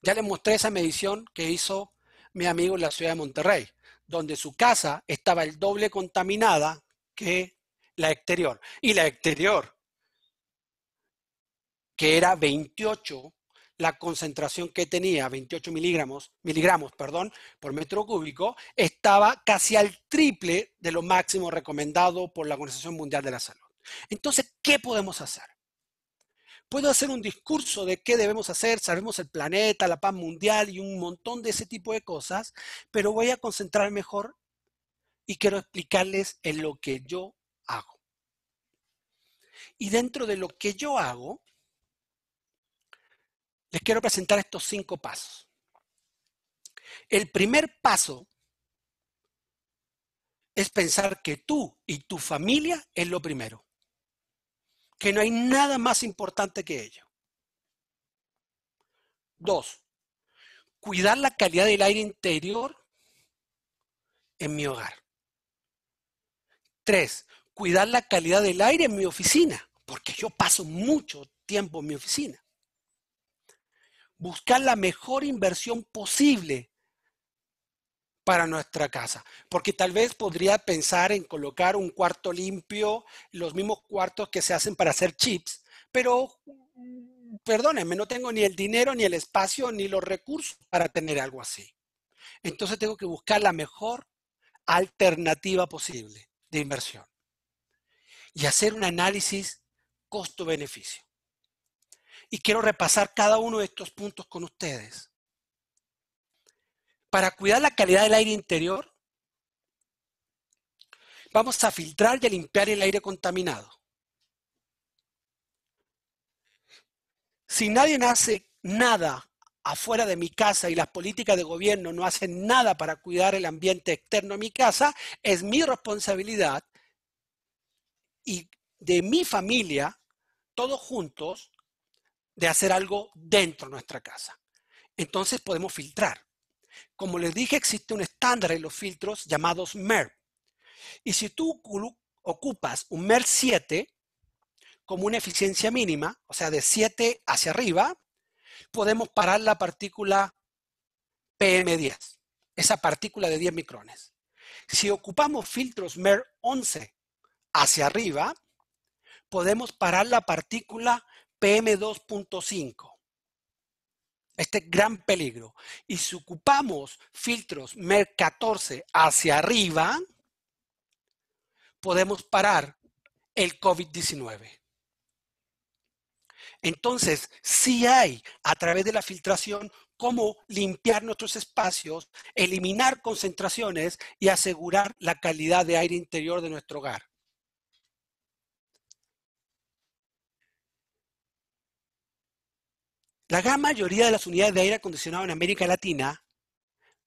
Ya les mostré esa medición que hizo mi amigo en la ciudad de Monterrey, donde su casa estaba el doble contaminada que la exterior. Y la exterior que era 28 la concentración que tenía, 28 miligramos, miligramos perdón, por metro cúbico, estaba casi al triple de lo máximo recomendado por la Organización Mundial de la Salud. Entonces, ¿qué podemos hacer? Puedo hacer un discurso de qué debemos hacer, sabemos el planeta, la paz mundial y un montón de ese tipo de cosas, pero voy a concentrar mejor y quiero explicarles en lo que yo hago. Y dentro de lo que yo hago, les quiero presentar estos cinco pasos. El primer paso es pensar que tú y tu familia es lo primero, que no hay nada más importante que ello. Dos, cuidar la calidad del aire interior en mi hogar. Tres, cuidar la calidad del aire en mi oficina, porque yo paso mucho tiempo en mi oficina buscar la mejor inversión posible para nuestra casa, porque tal vez podría pensar en colocar un cuarto limpio, los mismos cuartos que se hacen para hacer chips, pero perdónenme, no tengo ni el dinero, ni el espacio, ni los recursos para tener algo así. Entonces tengo que buscar la mejor alternativa posible de inversión y hacer un análisis costo-beneficio y quiero repasar cada uno de estos puntos con ustedes. Para cuidar la calidad del aire interior, vamos a filtrar y a limpiar el aire contaminado. Si nadie hace nada afuera de mi casa y las políticas de gobierno no hacen nada para cuidar el ambiente externo a mi casa, es mi responsabilidad y de mi familia, todos juntos, de hacer algo dentro de nuestra casa. Entonces podemos filtrar. Como les dije, existe un estándar en los filtros llamados MER. Y si tú ocupas un MER 7 como una eficiencia mínima, o sea, de 7 hacia arriba, podemos parar la partícula PM10, esa partícula de 10 micrones. Si ocupamos filtros MER 11 hacia arriba, podemos parar la partícula PM2.5. Este es gran peligro. Y si ocupamos filtros MER14 hacia arriba, podemos parar el COVID-19. Entonces, sí hay a través de la filtración cómo limpiar nuestros espacios, eliminar concentraciones y asegurar la calidad de aire interior de nuestro hogar. La gran mayoría de las unidades de aire acondicionado en América Latina,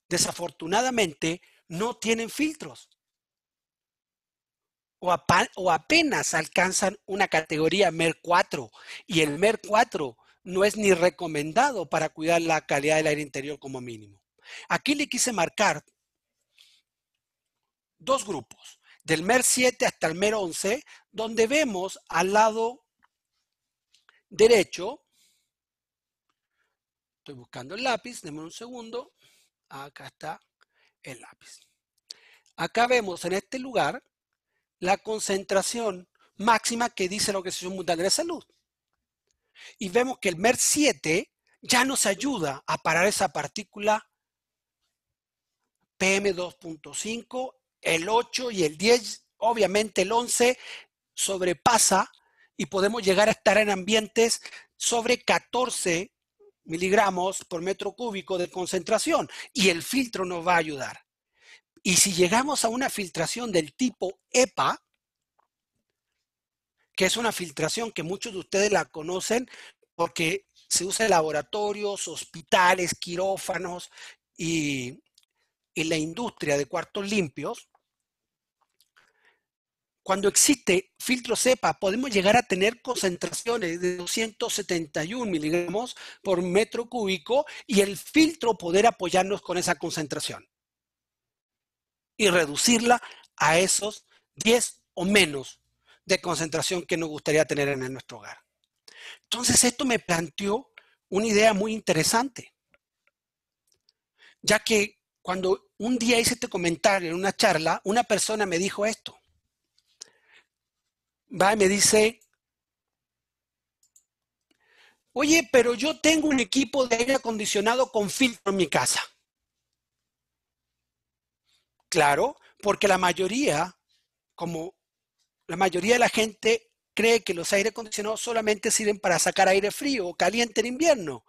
desafortunadamente, no tienen filtros. O, apenas alcanzan una categoría MER 4. Y el MER 4 no es ni recomendado para cuidar la calidad del aire interior como mínimo. Aquí le quise marcar dos grupos, del MER 7 hasta el MER 11, donde vemos al lado derecho Estoy buscando el lápiz, denme un segundo. Acá está el lápiz. Acá vemos en este lugar la concentración máxima que dice lo la Organización Mundial de Salud. Y vemos que el MER7 ya nos ayuda a parar esa partícula PM2.5, el 8 y el 10, obviamente el 11 sobrepasa y podemos llegar a estar en ambientes sobre 14 miligramos por metro cúbico de concentración y el filtro nos va a ayudar. Y si llegamos a una filtración del tipo EPA, que es una filtración que muchos de ustedes la conocen porque se usa en laboratorios, hospitales, quirófanos y, en la industria de cuartos limpios, cuando existe filtro cepa, podemos llegar a tener concentraciones de 271 miligramos por metro cúbico y el filtro poder apoyarnos con esa concentración y reducirla a esos 10 o menos de concentración que nos gustaría tener en nuestro hogar. Entonces esto me planteó una idea muy interesante, ya que cuando un día hice este comentario en una charla, una persona me dijo esto va y me dice, oye, pero yo tengo un equipo de aire acondicionado con filtro en mi casa. Claro, porque la mayoría, como la mayoría de la gente cree que los aire acondicionados solamente sirven para sacar aire frío o caliente en invierno.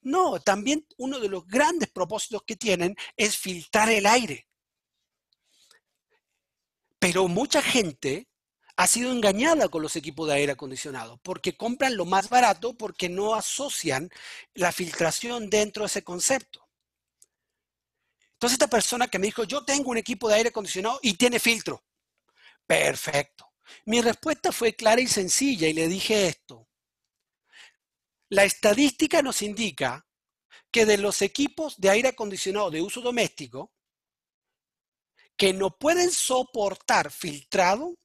No, también uno de los grandes propósitos que tienen es filtrar el aire. Pero mucha gente ha sido engañada con los equipos de aire acondicionado, porque compran lo más barato porque no asocian la filtración dentro de ese concepto. Entonces esta persona que me dijo, yo tengo un equipo de aire acondicionado y tiene filtro. Perfecto. Mi respuesta fue clara y sencilla y le dije esto. La estadística nos indica que de los equipos de aire acondicionado de uso doméstico que no pueden soportar filtrado,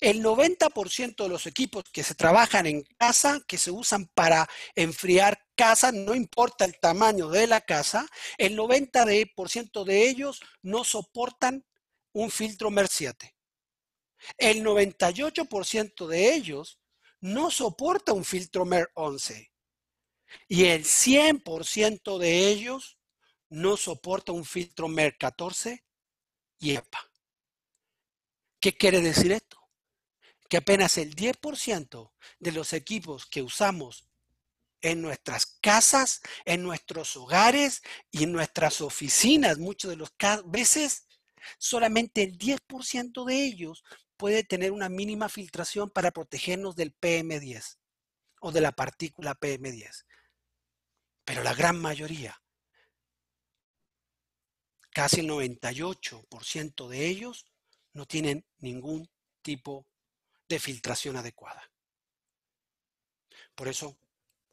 el 90% de los equipos que se trabajan en casa, que se usan para enfriar casa, no importa el tamaño de la casa, el 90% de ellos no soportan un filtro MER7. El 98% de ellos no soporta un filtro MER11. Y el 100% de ellos no soporta un filtro MER14 y e ¿Qué quiere decir esto? que apenas el 10% de los equipos que usamos en nuestras casas, en nuestros hogares y en nuestras oficinas, muchas de los veces, solamente el 10% de ellos puede tener una mínima filtración para protegernos del PM10 o de la partícula PM10. Pero la gran mayoría, casi el 98% de ellos, no tienen ningún tipo de filtración adecuada. Por eso,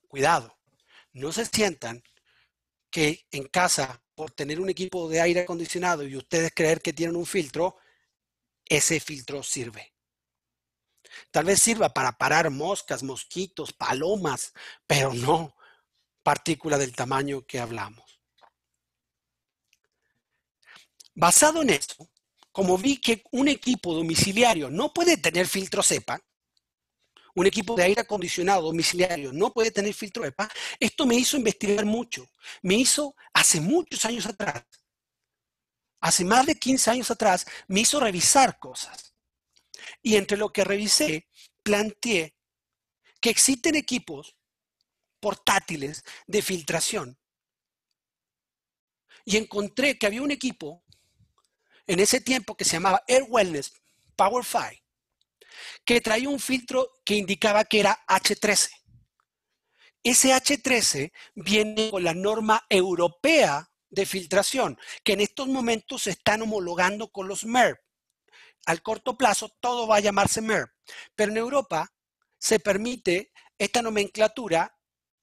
cuidado, no se sientan que en casa, por tener un equipo de aire acondicionado y ustedes creer que tienen un filtro, ese filtro sirve. Tal vez sirva para parar moscas, mosquitos, palomas, pero no partícula del tamaño que hablamos. Basado en eso, como vi que un equipo domiciliario no puede tener filtro cepa, un equipo de aire acondicionado domiciliario no puede tener filtro EPA, esto me hizo investigar mucho. Me hizo, hace muchos años atrás, hace más de 15 años atrás, me hizo revisar cosas. Y entre lo que revisé, planteé que existen equipos portátiles de filtración. Y encontré que había un equipo en ese tiempo que se llamaba Air Wellness Power 5, que traía un filtro que indicaba que era H13. Ese H13 viene con la norma europea de filtración, que en estos momentos se están homologando con los MERP. Al corto plazo todo va a llamarse MERP, pero en Europa se permite esta nomenclatura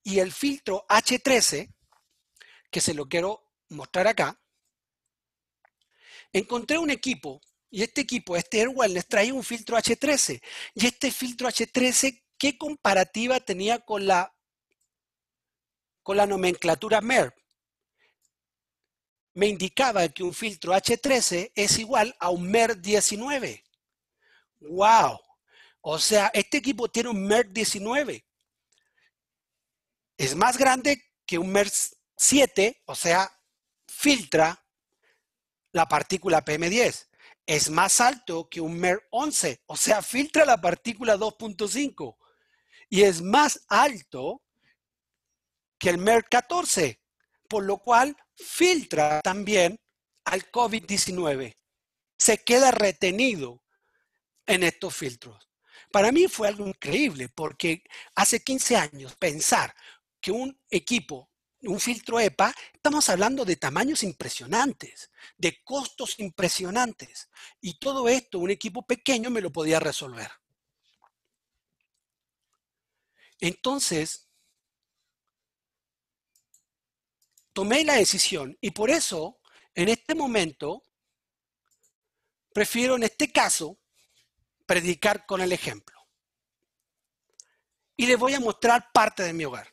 y el filtro H13, que se lo quiero mostrar acá, encontré un equipo y este equipo, este Air les traía un filtro H13. Y este filtro H13, ¿qué comparativa tenía con la, con la nomenclatura MER. Me indicaba que un filtro H13 es igual a un MERP 19. ¡Wow! O sea, este equipo tiene un MERP 19. Es más grande que un MERP 7, o sea, filtra la partícula PM10. Es más alto que un MER11, o sea, filtra la partícula 2.5. Y es más alto que el MER14, por lo cual filtra también al COVID-19. Se queda retenido en estos filtros. Para mí fue algo increíble porque hace 15 años pensar que un equipo un filtro EPA, estamos hablando de tamaños impresionantes, de costos impresionantes. Y todo esto un equipo pequeño me lo podía resolver. Entonces, tomé la decisión y por eso, en este momento, prefiero en este caso predicar con el ejemplo. Y les voy a mostrar parte de mi hogar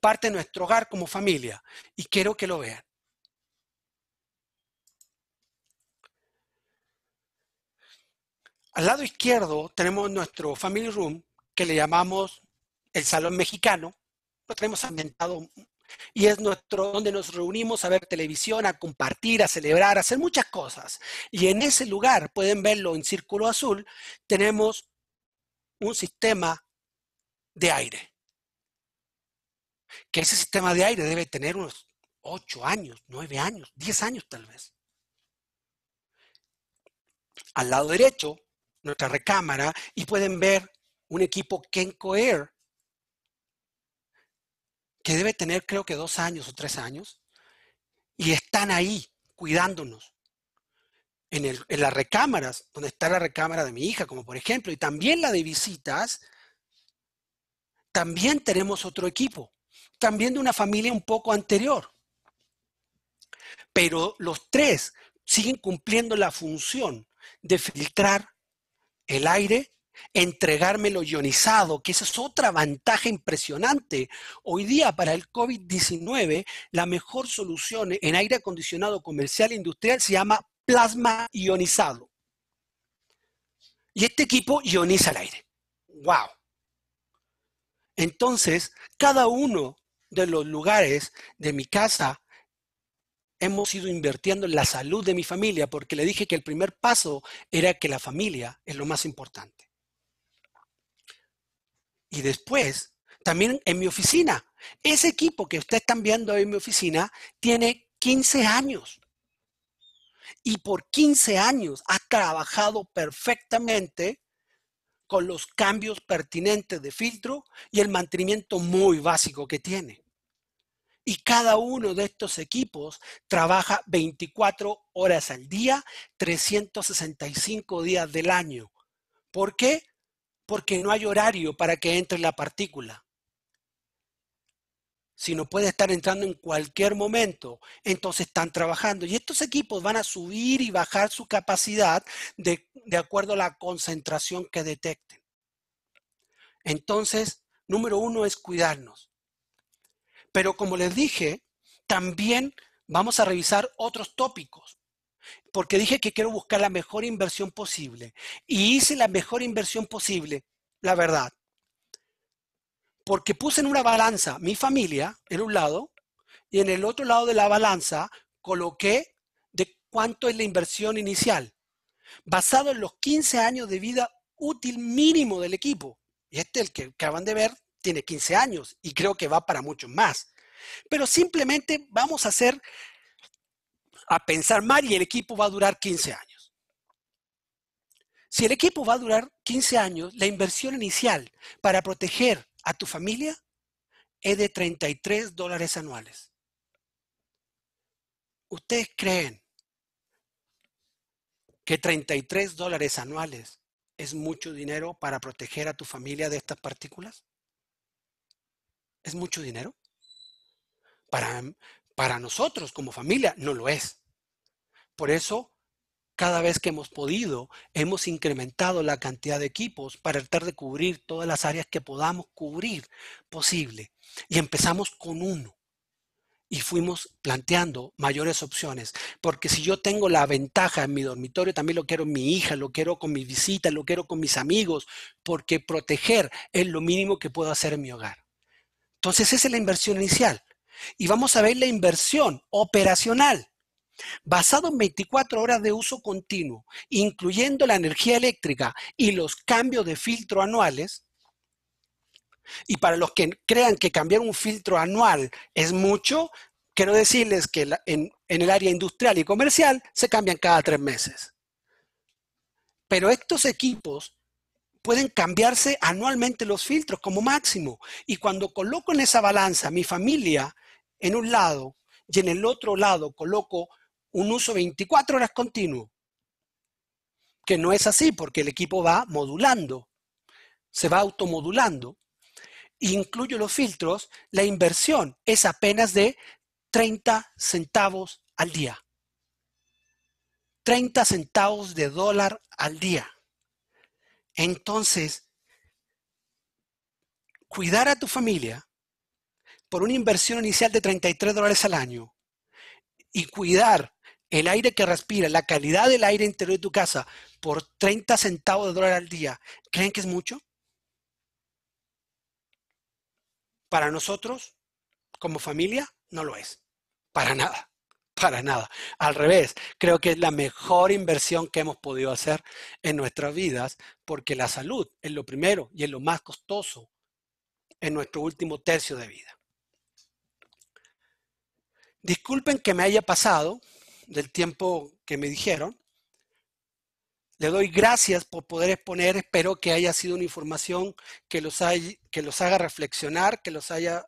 parte de nuestro hogar como familia. Y quiero que lo vean. Al lado izquierdo tenemos nuestro family room, que le llamamos el salón mexicano. Lo tenemos ambientado y es nuestro donde nos reunimos a ver televisión, a compartir, a celebrar, a hacer muchas cosas. Y en ese lugar, pueden verlo en círculo azul, tenemos un sistema de aire que ese sistema de aire debe tener unos 8 años, 9 años, 10 años tal vez. Al lado derecho, nuestra recámara, y pueden ver un equipo Kenco Air, que debe tener creo que dos años o tres años, y están ahí cuidándonos. En, el, en, las recámaras, donde está la recámara de mi hija, como por ejemplo, y también la de visitas, también tenemos otro equipo también de una familia un poco anterior. Pero los tres siguen cumpliendo la función de filtrar el aire, entregármelo ionizado, que esa es otra ventaja impresionante. Hoy día para el COVID-19, la mejor solución en aire acondicionado comercial e industrial se llama plasma ionizado. Y este equipo ioniza el aire. ¡Wow! Entonces, cada uno de los lugares de mi casa hemos ido invirtiendo en la salud de mi familia, porque le dije que el primer paso era que la familia es lo más importante. Y después, también en mi oficina, ese equipo que ustedes están viendo en mi oficina tiene 15 años. Y por 15 años ha trabajado perfectamente con los cambios pertinentes de filtro y el mantenimiento muy básico que tiene. Y cada uno de estos equipos trabaja 24 horas al día, 365 días del año. ¿Por qué? Porque no hay horario para que entre la partícula Si no puede estar entrando en cualquier momento. Entonces están trabajando. Y estos equipos van a subir y bajar su capacidad de, de, acuerdo a la concentración que detecten. Entonces, número uno es cuidarnos. Pero como les dije, también vamos a revisar otros tópicos, porque dije que quiero buscar la mejor inversión posible. Y hice la mejor inversión posible, la verdad. Porque puse en una balanza mi familia, en un lado, y en el otro lado de la balanza coloqué de cuánto es la inversión inicial, basado en los 15 años de vida útil mínimo del equipo. Y este, el que acaban de ver, tiene 15 años y creo que va para mucho más. Pero simplemente vamos a hacer, a pensar mal y el equipo va a durar 15 años. Si el equipo va a durar 15 años, la inversión inicial para proteger a tu familia es de 33 dólares anuales. ¿Ustedes creen que 33 dólares anuales es mucho dinero para proteger a tu familia de estas partículas? ¿Es mucho dinero? Para, para nosotros como familia no lo es. Por eso, cada vez que hemos podido, hemos incrementado la cantidad de equipos para tratar de cubrir todas las áreas que podamos cubrir posible. Y empezamos con uno. Y fuimos planteando mayores opciones. Porque si yo tengo la ventaja en mi dormitorio, también lo quiero en mi hija, lo quiero con mi visita, lo quiero con mis amigos, porque proteger es lo mínimo que puedo hacer en mi hogar. Entonces esa es la inversión inicial. Y vamos a ver la inversión operacional, basado en 24 horas de uso continuo, incluyendo la energía eléctrica y los cambios de filtro anuales. Y para los que crean que cambiar un filtro anual es mucho, quiero decirles que en, el área industrial y comercial se cambian cada tres meses. Pero estos equipos pueden cambiarse anualmente los filtros como máximo. Y cuando coloco en esa balanza mi familia en un lado y en el otro lado coloco un uso 24 horas continuo, que no es así porque el equipo va modulando, se va automodulando, incluyo los filtros, la inversión es apenas de 30 centavos al día. 30 centavos de dólar al día. Entonces, cuidar a tu familia por una inversión inicial de 33 dólares al año y cuidar el aire que respira, la calidad del aire interior de tu casa por 30 centavos de dólar al día, ¿creen que es mucho? Para nosotros, como familia, no lo es. Para nada. Para nada. Al revés, creo que es la mejor inversión que hemos podido hacer en nuestras vidas, porque la salud es lo primero y es lo más costoso en nuestro último tercio de vida. Disculpen que me haya pasado del tiempo que me dijeron. Le doy gracias por poder exponer. Espero que haya sido una información que los, haga reflexionar, que los haya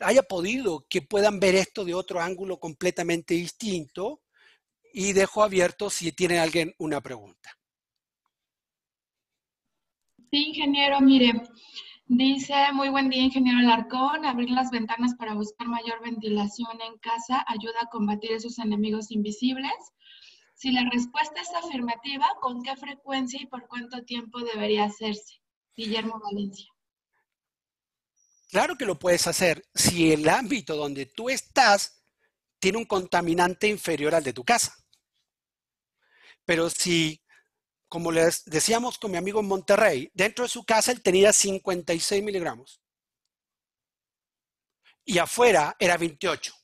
haya podido que puedan ver esto de otro ángulo completamente distinto y dejo abierto si tiene alguien una pregunta.
Sí, ingeniero, mire, dice, muy buen día, ingeniero Larcón, abrir las ventanas para buscar mayor ventilación en casa ayuda a combatir esos enemigos invisibles. Si la respuesta es afirmativa, ¿con qué frecuencia y por cuánto tiempo debería hacerse? Guillermo Valencia.
Claro que lo puedes hacer si el ámbito donde tú estás tiene un contaminante inferior al de tu casa. Pero si, como les decíamos con mi amigo en Monterrey, dentro de su casa él tenía 56 miligramos y afuera era 28.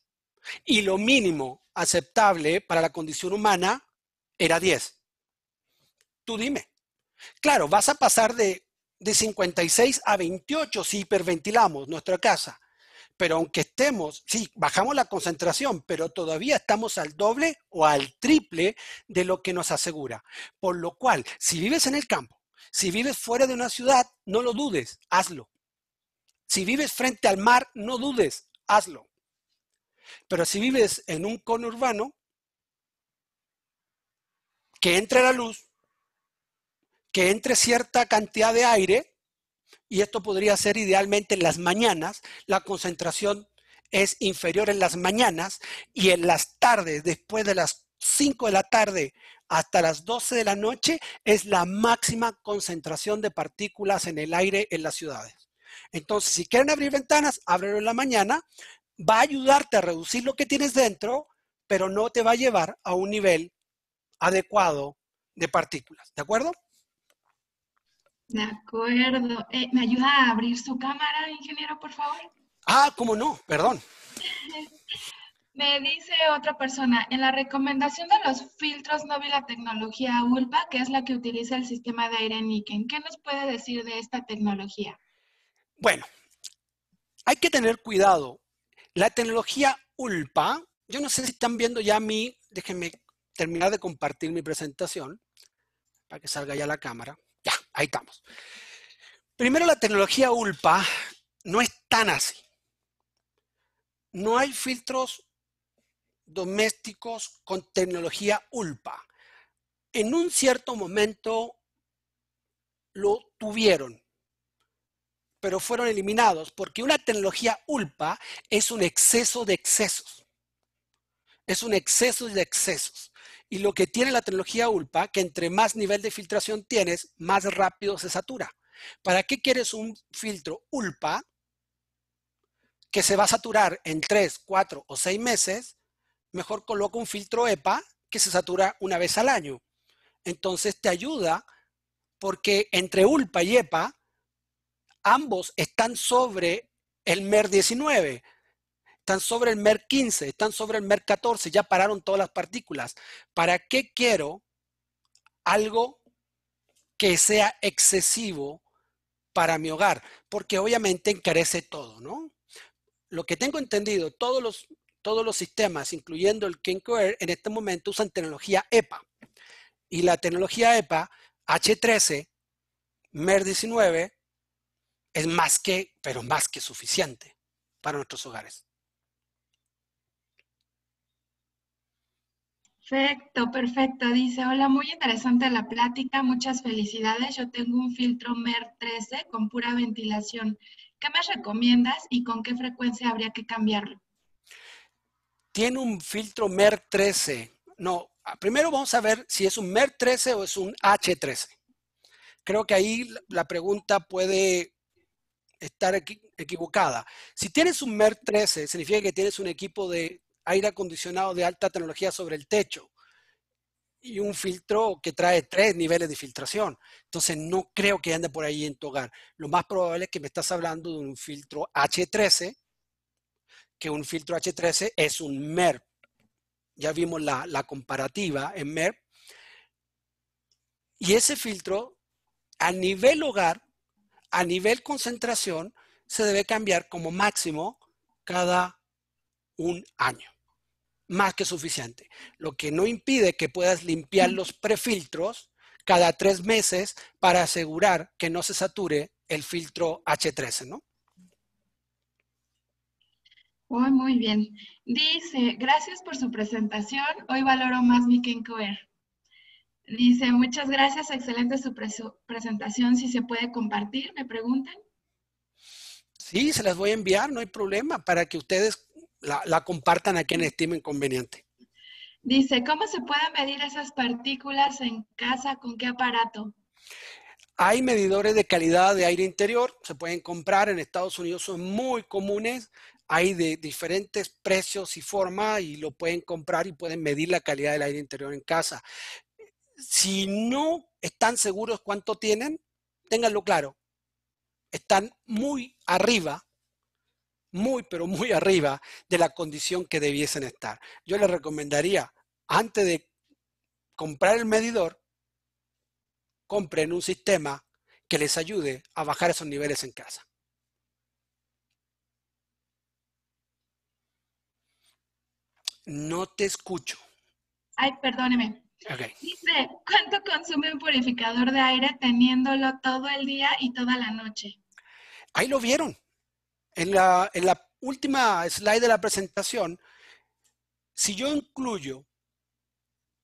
Y lo mínimo aceptable para la condición humana era 10. Tú dime. Claro, vas a pasar de de 56 a 28 si hiperventilamos nuestra casa. Pero aunque estemos, sí, bajamos la concentración, pero todavía estamos al doble o al triple de lo que nos asegura. Por lo cual, si vives en el campo, si vives fuera de una ciudad, no lo dudes, hazlo. Si vives frente al mar, no dudes, hazlo. Pero si vives en un conurbano, que entre la luz, que entre cierta cantidad de aire, y esto podría ser idealmente en las mañanas, la concentración es inferior en las mañanas y en las tardes, después de las 5 de la tarde hasta las 12 de la noche, es la máxima concentración de partículas en el aire en las ciudades. Entonces, si quieren abrir ventanas, ábrelo en la mañana, va a ayudarte a reducir lo que tienes dentro, pero no te va a llevar a un nivel adecuado de partículas, ¿de acuerdo? De
acuerdo. Eh, ¿Me ayuda a abrir su cámara, ingeniero, por favor?
Ah, ¿cómo no? Perdón.
<laughs> Me dice otra persona, en la recomendación de los filtros no vi la tecnología ULPA, que es la que utiliza el sistema de aire Niken. ¿Qué nos puede decir de esta tecnología?
Bueno, hay que tener cuidado. La tecnología ULPA, yo no sé si están viendo ya mí, déjenme terminar de compartir mi presentación para que salga ya la cámara ahí estamos. Primero, la tecnología ULPA no es tan así. No hay filtros domésticos con tecnología ULPA. En un cierto momento lo tuvieron, pero fueron eliminados porque una tecnología ULPA es un exceso de excesos. Es un exceso de excesos. Y lo que tiene la tecnología ULPA, que entre más nivel de filtración tienes, más rápido se satura. ¿Para qué quieres un filtro ULPA que se va a saturar en 3, 4 o 6 meses? Mejor coloca un filtro EPA que se satura una vez al año. Entonces te ayuda porque entre ULPA y EPA ambos están sobre el MER19 están sobre el MER 15, están sobre el MER 14, ya pararon todas las partículas. ¿Para qué quiero algo que sea excesivo para mi hogar? Porque obviamente encarece todo, ¿no? Lo que tengo entendido, todos los, todos los sistemas, incluyendo el KingCore, en este momento usan tecnología EPA. Y la tecnología EPA, H13, MER 19, es más que, pero más que suficiente para nuestros hogares.
Perfecto, perfecto. Dice, hola, muy interesante la plática, muchas felicidades. Yo tengo un filtro MER 13 con pura ventilación. ¿Qué me recomiendas y con qué frecuencia habría que cambiarlo?
Tiene un filtro MER 13. No, ah, primero vamos a ver si es un MER 13 o es un H13. Creo que ahí la pregunta puede estar equivocada. Si tienes un MER 13, significa que tienes un equipo de aire acondicionado de alta tecnología sobre el techo y un filtro que trae tres niveles de filtración. Entonces no creo que ande por ahí en tu hogar. Lo más probable es que me estás hablando de un filtro H13, que un filtro H13 es un MERP. Ya vimos la, comparativa en MERP. Y ese filtro a nivel hogar, a nivel concentración, se debe cambiar como máximo cada un año más que suficiente. Lo que no impide que puedas limpiar los prefiltros cada tres meses para asegurar que no se sature el filtro H13, ¿no?
muy bien. Dice, gracias por su presentación. Hoy valoro más mi Kenkoer. Dice, muchas gracias, excelente su presentación. Si se puede compartir, me preguntan.
Sí, se las voy a enviar, no hay problema, para que ustedes la, compartan a quien estimen conveniente.
Dice, ¿cómo se pueden medir esas partículas en casa? ¿Con qué aparato?
Hay medidores de calidad de aire interior, se pueden comprar en Estados Unidos, son muy comunes, hay de diferentes precios y formas y lo pueden comprar y pueden medir la calidad del aire interior en casa. Si no están seguros cuánto tienen, ténganlo claro, están muy arriba muy, pero muy arriba de la condición que debiesen estar. Yo les recomendaría, antes de comprar el medidor, compren un sistema que les ayude a bajar esos niveles en casa. No te escucho.
Ay, perdóneme. Dice, ¿cuánto consume un purificador de aire teniéndolo todo el día y toda la noche?
Ahí lo vieron. En la, última slide de la presentación, si yo incluyo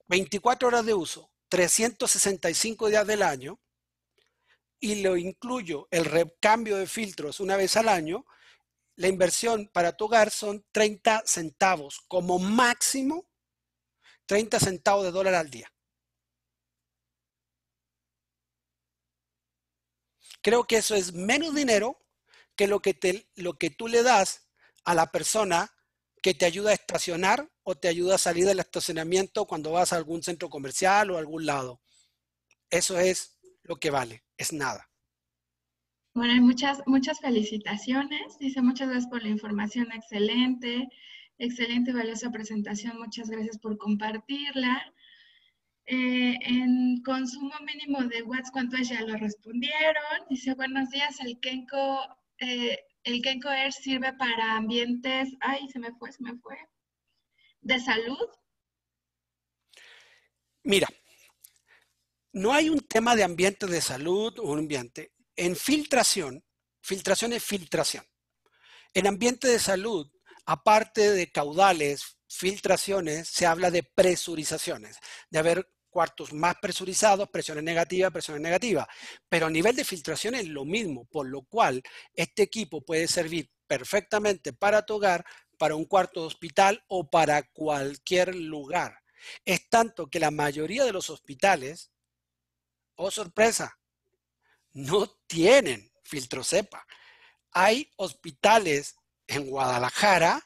24 horas de uso, 365 días del año, y lo incluyo el recambio de filtros una vez al año, la inversión para tu hogar son 30 centavos, como máximo 30 centavos de dólar al día. Creo que eso es menos dinero que lo que, te, lo que tú le das a la persona que te ayuda a estacionar o te ayuda a salir del estacionamiento cuando vas a algún centro comercial o a algún lado. Eso es lo que vale, es nada.
Bueno, muchas, muchas felicitaciones. Dice muchas gracias por la información excelente, excelente valiosa presentación. Muchas gracias por compartirla. Eh, en consumo mínimo de watts, ¿cuánto es? Ya lo respondieron. Dice, buenos días, el Kenco... Eh, el Kenko Air sirve para ambientes, ay, se me fue, se me fue, de salud.
Mira, no hay un tema de ambiente de salud o un ambiente. En filtración, filtración es filtración. En ambiente de salud, aparte de caudales, filtraciones, se habla de presurizaciones, de haber cuartos más presurizados, presiones negativas, presiones negativas. Pero a nivel de filtración es lo mismo, por lo cual este equipo puede servir perfectamente para tu para un cuarto de hospital o para cualquier lugar. Es tanto que la mayoría de los hospitales, oh sorpresa, no tienen filtro cepa. Hay hospitales en Guadalajara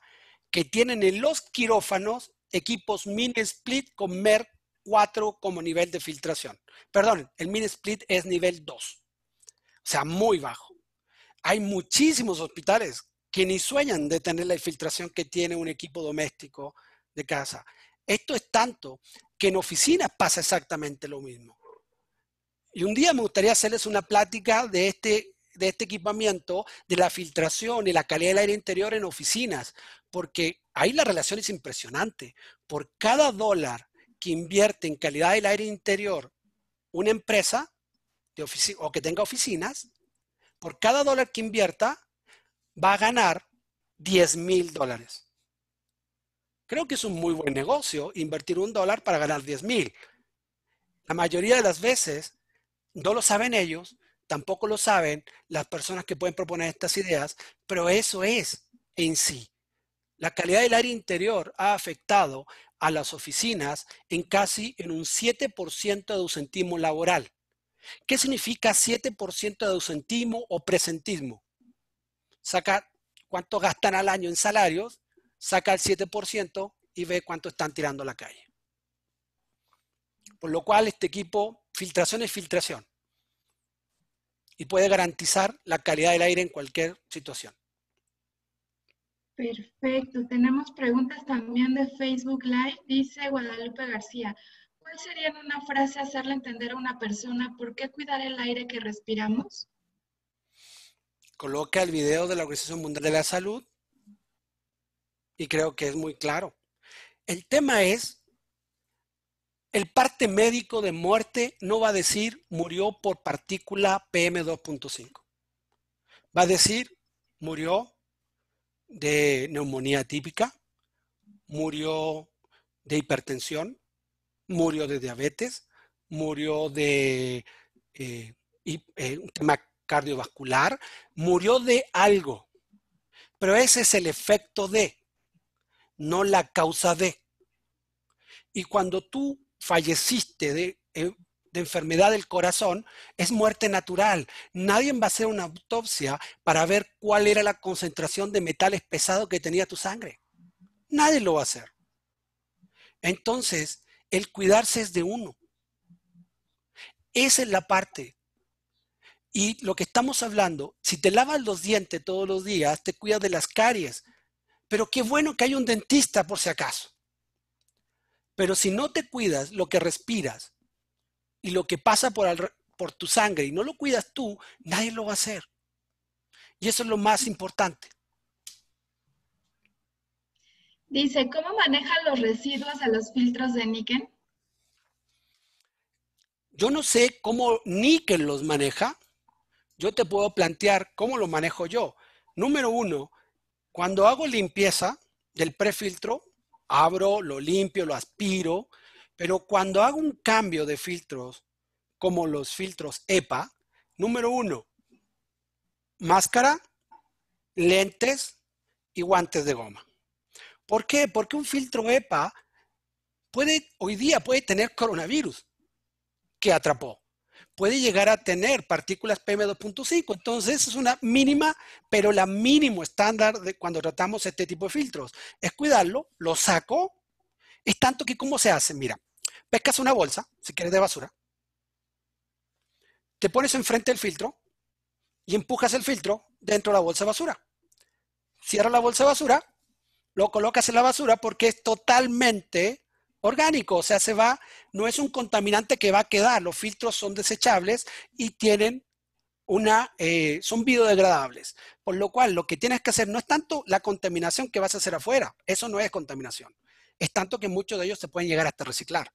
que tienen en los quirófanos equipos mini split con MERC 4 como nivel de filtración. Perdón, el mini split es nivel 2. O sea, muy bajo. Hay muchísimos hospitales que ni sueñan de tener la infiltración que tiene un equipo doméstico de casa. Esto es tanto que en oficinas pasa exactamente lo mismo. Y un día me gustaría hacerles una plática de este, de este equipamiento, de la filtración y la calidad del aire interior en oficinas, porque ahí la relación es impresionante. Por cada dólar que invierte en calidad del aire interior una empresa o que tenga oficinas, por cada dólar que invierta va a ganar 10 mil dólares. Creo que es un muy buen negocio invertir un dólar para ganar 10 mil. La mayoría de las veces no lo saben ellos, tampoco lo saben las personas que pueden proponer estas ideas, pero eso es en sí. La calidad del aire interior ha afectado a las oficinas en casi en un 7% de ausentismo laboral. ¿Qué significa 7% de ausentismo o presentismo? Saca cuánto gastan al año en salarios, saca el 7% y ve cuánto están tirando a la calle. Por lo cual este equipo, filtración es filtración. Y puede garantizar la calidad del aire en cualquier situación.
Perfecto. Tenemos preguntas también de Facebook Live. Dice Guadalupe García, ¿cuál sería una frase hacerle entender a una persona por qué cuidar el aire que respiramos?
Coloca el video de la Organización Mundial de la Salud y creo que es muy claro. El tema es, el parte médico de muerte no va a decir murió por partícula PM2.5. Va a decir murió de neumonía típica, murió de hipertensión, murió de diabetes, murió de eh, eh, un tema cardiovascular, murió de algo. Pero ese es el efecto de, no la causa de. Y cuando tú falleciste de, eh, de enfermedad del corazón es muerte natural. Nadie va a hacer una autopsia para ver cuál era la concentración de metales pesados que tenía tu sangre. Nadie lo va a hacer. Entonces, el cuidarse es de uno. Esa es la parte. Y lo que estamos hablando, si te lavas los dientes todos los días, te cuidas de las caries. Pero qué bueno que hay un dentista por si acaso. Pero si no te cuidas lo que respiras, y lo que pasa por, tu sangre y no lo cuidas tú, nadie lo va a hacer. Y eso es lo más importante. Dice,
¿cómo manejan los residuos a los filtros de níquel?
Yo no sé cómo níquel los maneja. Yo te puedo plantear cómo lo manejo yo. Número uno, cuando hago limpieza del prefiltro, abro, lo limpio, lo aspiro, pero cuando hago un cambio de filtros, como los filtros EPA, número uno, máscara, lentes y guantes de goma. ¿Por qué? Porque un filtro EPA puede, hoy día puede tener coronavirus que atrapó. Puede llegar a tener partículas PM2.5. Entonces es una mínima, pero la mínimo estándar de cuando tratamos este tipo de filtros. Es cuidarlo, lo saco, es tanto que cómo se hace. Mira, pescas una bolsa, si quieres de basura, te pones enfrente del filtro y empujas el filtro dentro de la bolsa de basura. Cierras la bolsa de basura, lo colocas en la basura porque es totalmente orgánico, o sea, se va, no es un contaminante que va a quedar, los filtros son desechables y tienen una, eh, son biodegradables. Por lo cual, lo que tienes que hacer no es tanto la contaminación que vas a hacer afuera, eso no es contaminación es tanto que muchos de ellos se pueden llegar hasta reciclar.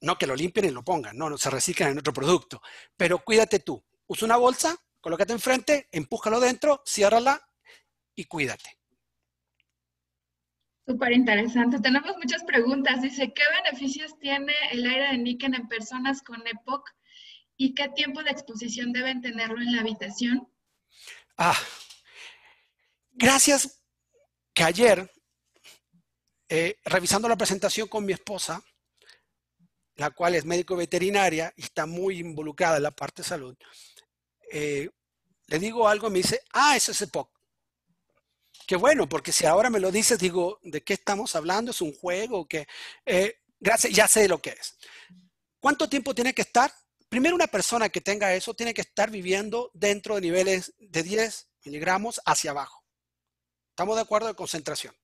No que lo limpien y lo pongan, no, se reciclan en otro producto. Pero cuídate tú. Usa una bolsa, colócate enfrente, empújalo dentro, ciérrala y cuídate.
Súper interesante. Tenemos muchas preguntas. Dice, ¿qué beneficios tiene el aire de níquel en personas con EPOC y qué tiempo de exposición deben tenerlo en la habitación?
Ah, gracias que ayer eh, revisando la presentación con mi esposa, la cual es médico veterinaria y está muy involucrada en la parte de salud, eh, le digo algo y me dice, ah, eso es EPOC. Qué bueno, porque si ahora me lo dices, digo, ¿de qué estamos hablando? ¿Es un juego? Eh, gracias, ya sé lo que es. ¿Cuánto tiempo tiene que estar? Primero, una persona que tenga eso tiene que estar viviendo dentro de niveles de 10 miligramos hacia abajo. ¿Estamos de acuerdo en concentración?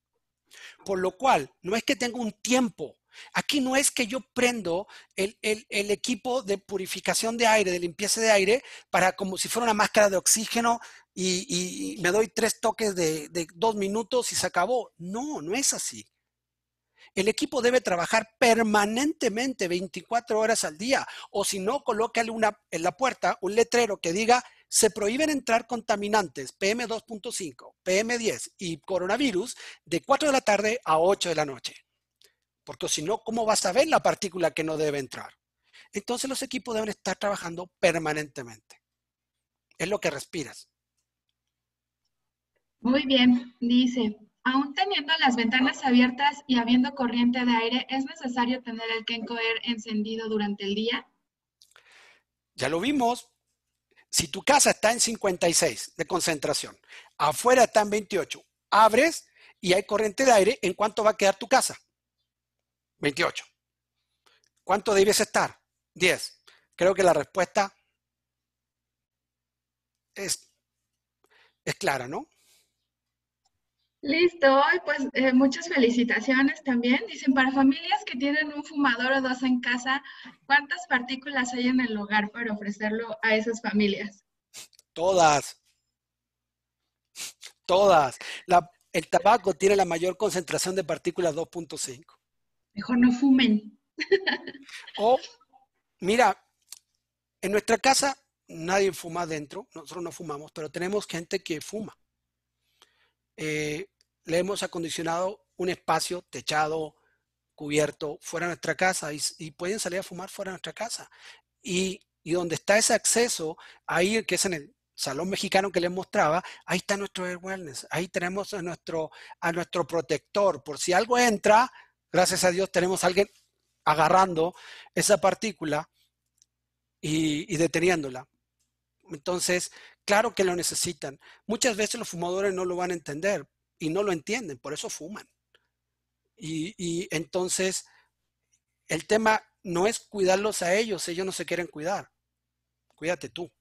Por lo cual, no es que tenga un tiempo. Aquí no es que yo prendo el, equipo de purificación de aire, de limpieza de aire, para como si fuera una máscara de oxígeno y, me doy tres toques de, dos minutos y se acabó. No, no es así. El equipo debe trabajar permanentemente 24 horas al día, o si no, colócale en la puerta un letrero que diga se prohíben entrar contaminantes PM2.5, PM10 y coronavirus de 4 de la tarde a 8 de la noche. Porque si no, ¿cómo vas a ver la partícula que no debe entrar? Entonces los equipos deben estar trabajando permanentemente. Es lo que respiras.
Muy bien, dice, aún teniendo las ventanas abiertas y habiendo corriente de aire, ¿es necesario tener el Kencoer encendido durante
el día? Ya lo vimos, si tu casa está en 56 de concentración, afuera está en 28, abres y hay corriente de aire, ¿en cuánto va a quedar tu casa? 28. ¿Cuánto debes estar? 10. Creo que la respuesta es, es clara, ¿no?
Listo, pues eh, muchas felicitaciones también. Dicen, para familias que tienen un fumador o dos en casa, ¿cuántas partículas hay en el hogar para ofrecerlo a esas familias?
Todas. Todas. el tabaco tiene la mayor concentración de partículas 2.5.
Mejor no fumen.
o, mira, en nuestra casa nadie fuma dentro, nosotros no fumamos, pero tenemos gente que fuma. Eh, le hemos acondicionado un espacio techado, cubierto, fuera de nuestra casa y, pueden salir a fumar fuera de nuestra casa. Y, donde está ese acceso, ahí que es en el salón mexicano que les mostraba, ahí está nuestro air wellness, ahí tenemos a nuestro, a nuestro protector, por si algo entra, gracias a Dios tenemos a alguien agarrando esa partícula y, y deteniéndola. Entonces, claro que lo necesitan. Muchas veces los fumadores no lo van a entender y no lo entienden, por eso fuman. Y, entonces, el tema no es cuidarlos a ellos, ellos no se quieren cuidar. Cuídate tú.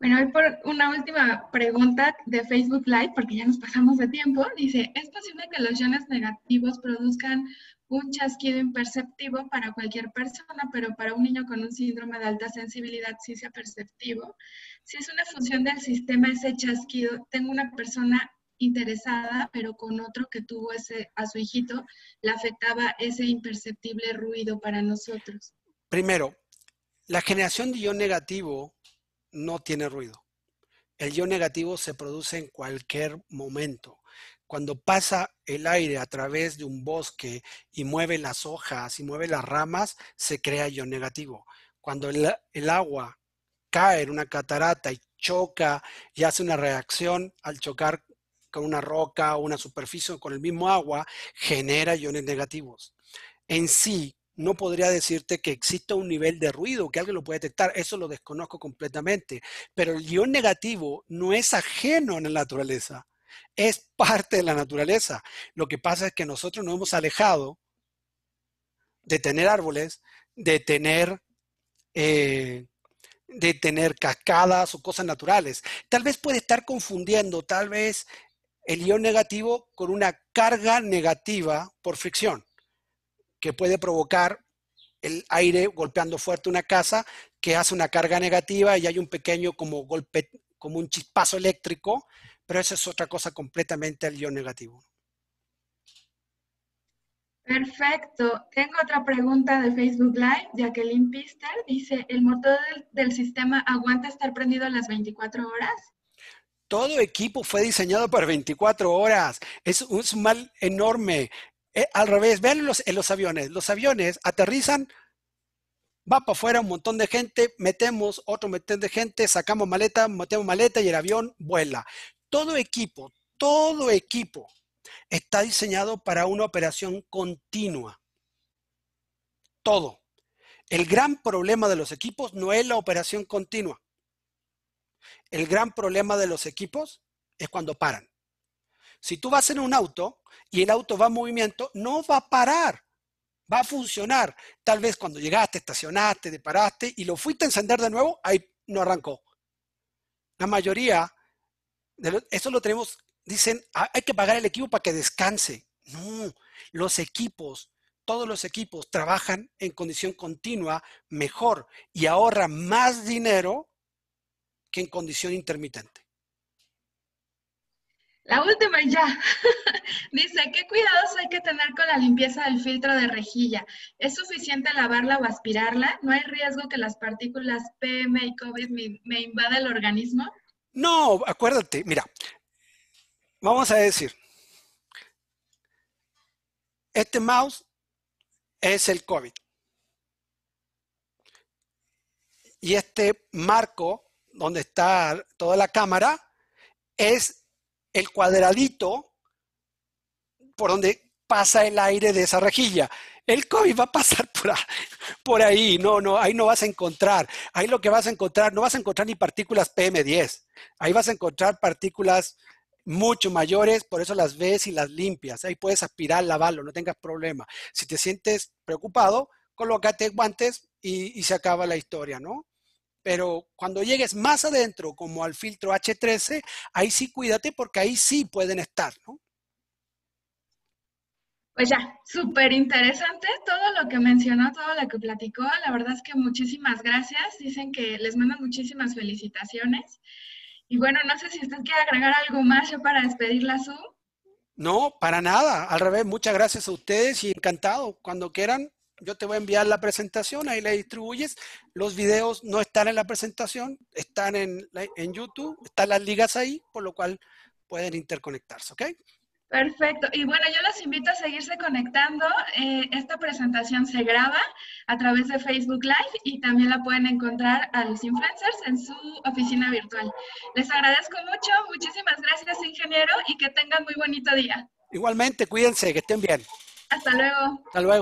Bueno, hoy por una última pregunta de Facebook Live, porque ya nos pasamos de tiempo. Dice, ¿es posible que los iones negativos produzcan un chasquido imperceptivo para cualquier persona, pero para un niño con un síndrome de alta sensibilidad sí sea perceptivo. Si es una función del sistema ese chasquido, tengo una persona interesada, pero con otro que tuvo a su hijito, le afectaba ese imperceptible ruido para
nosotros. Primero, la generación de yo negativo no tiene ruido. El yo negativo se produce en cualquier momento cuando pasa el aire a través de un bosque y mueve las hojas y mueve las ramas, se crea ion negativo. Cuando el, agua cae en una catarata y choca y hace una reacción al chocar con una roca o una superficie o con el mismo agua, genera iones negativos. En sí, no podría decirte que exista un nivel de ruido, que alguien lo puede detectar, eso lo desconozco completamente, pero el ion negativo no es ajeno en la naturaleza. Es parte de la naturaleza. Lo que pasa es que nosotros nos hemos alejado de tener árboles, de tener, eh, de tener cascadas o cosas naturales. Tal vez puede estar confundiendo, tal vez el ion negativo con una carga negativa por fricción, que puede provocar el aire golpeando fuerte una casa, que hace una carga negativa y hay un pequeño como golpe, como un chispazo eléctrico pero esa es otra cosa completamente al guión negativo.
Perfecto. Tengo otra pregunta de Facebook Live. Jacqueline Pister dice, ¿el motor del, sistema aguanta estar prendido las 24 horas?
Todo equipo fue diseñado para 24 horas. Es un mal enorme. Eh, al revés, vean los, en los aviones. Los aviones aterrizan, va para afuera un montón de gente, metemos otro montón de gente, sacamos maleta, metemos maleta y el avión vuela. Todo equipo, todo equipo está diseñado para una operación continua. Todo. El gran problema de los equipos no es la operación continua. El gran problema de los equipos es cuando paran. Si tú vas en un auto y el auto va en movimiento, no va a parar, va a funcionar. Tal vez cuando llegaste, estacionaste, te paraste y lo fuiste a encender de nuevo, ahí no arrancó. La mayoría eso lo tenemos, dicen, ah, hay que pagar el equipo para que descanse. No, los equipos, todos los equipos trabajan en condición continua mejor y ahorra más dinero que en condición intermitente.
La última ya. <laughs> Dice, ¿qué cuidados hay que tener con la limpieza del filtro de rejilla? ¿Es suficiente lavarla o aspirarla? ¿No hay riesgo que las partículas PM y COVID me, me invada el organismo?
No, acuérdate, mira, vamos a decir, este mouse es el COVID. Y este marco donde está toda la cámara es el cuadradito por donde pasa el aire de esa rejilla. El COVID va a pasar <laughs> por, ahí, no, no, ahí no vas a encontrar, ahí lo que vas a encontrar, no vas a encontrar ni partículas PM10, ahí vas a encontrar partículas mucho mayores, por eso las ves y las limpias, ahí puedes aspirar, lavarlo, no tengas problema. Si te sientes preocupado, colócate guantes y, y se acaba la historia, ¿no? Pero cuando llegues más adentro, como al filtro H13, ahí sí cuídate porque ahí sí pueden estar, ¿no?
Pues ya, súper interesante todo lo que mencionó, todo lo que platicó. La verdad es que muchísimas gracias. Dicen que les mandan muchísimas felicitaciones. Y bueno, no sé si usted quiere agregar algo más yo para despedir la Zoom.
No, para nada. Al revés, muchas gracias a ustedes y encantado. Cuando quieran, yo te voy a enviar la presentación, ahí la distribuyes. Los videos no están en la presentación, están en, en YouTube, están las ligas ahí, por lo cual pueden interconectarse, ¿ok? Perfecto.
Y bueno, yo los invito a seguirse conectando. Eh, esta presentación se graba a través de Facebook Live y también la pueden encontrar a los influencers en su oficina virtual. Les agradezco mucho. Muchísimas gracias, ingeniero, y que tengan muy bonito día.
Igualmente, cuídense, que estén bien.
Hasta luego.
Hasta luego.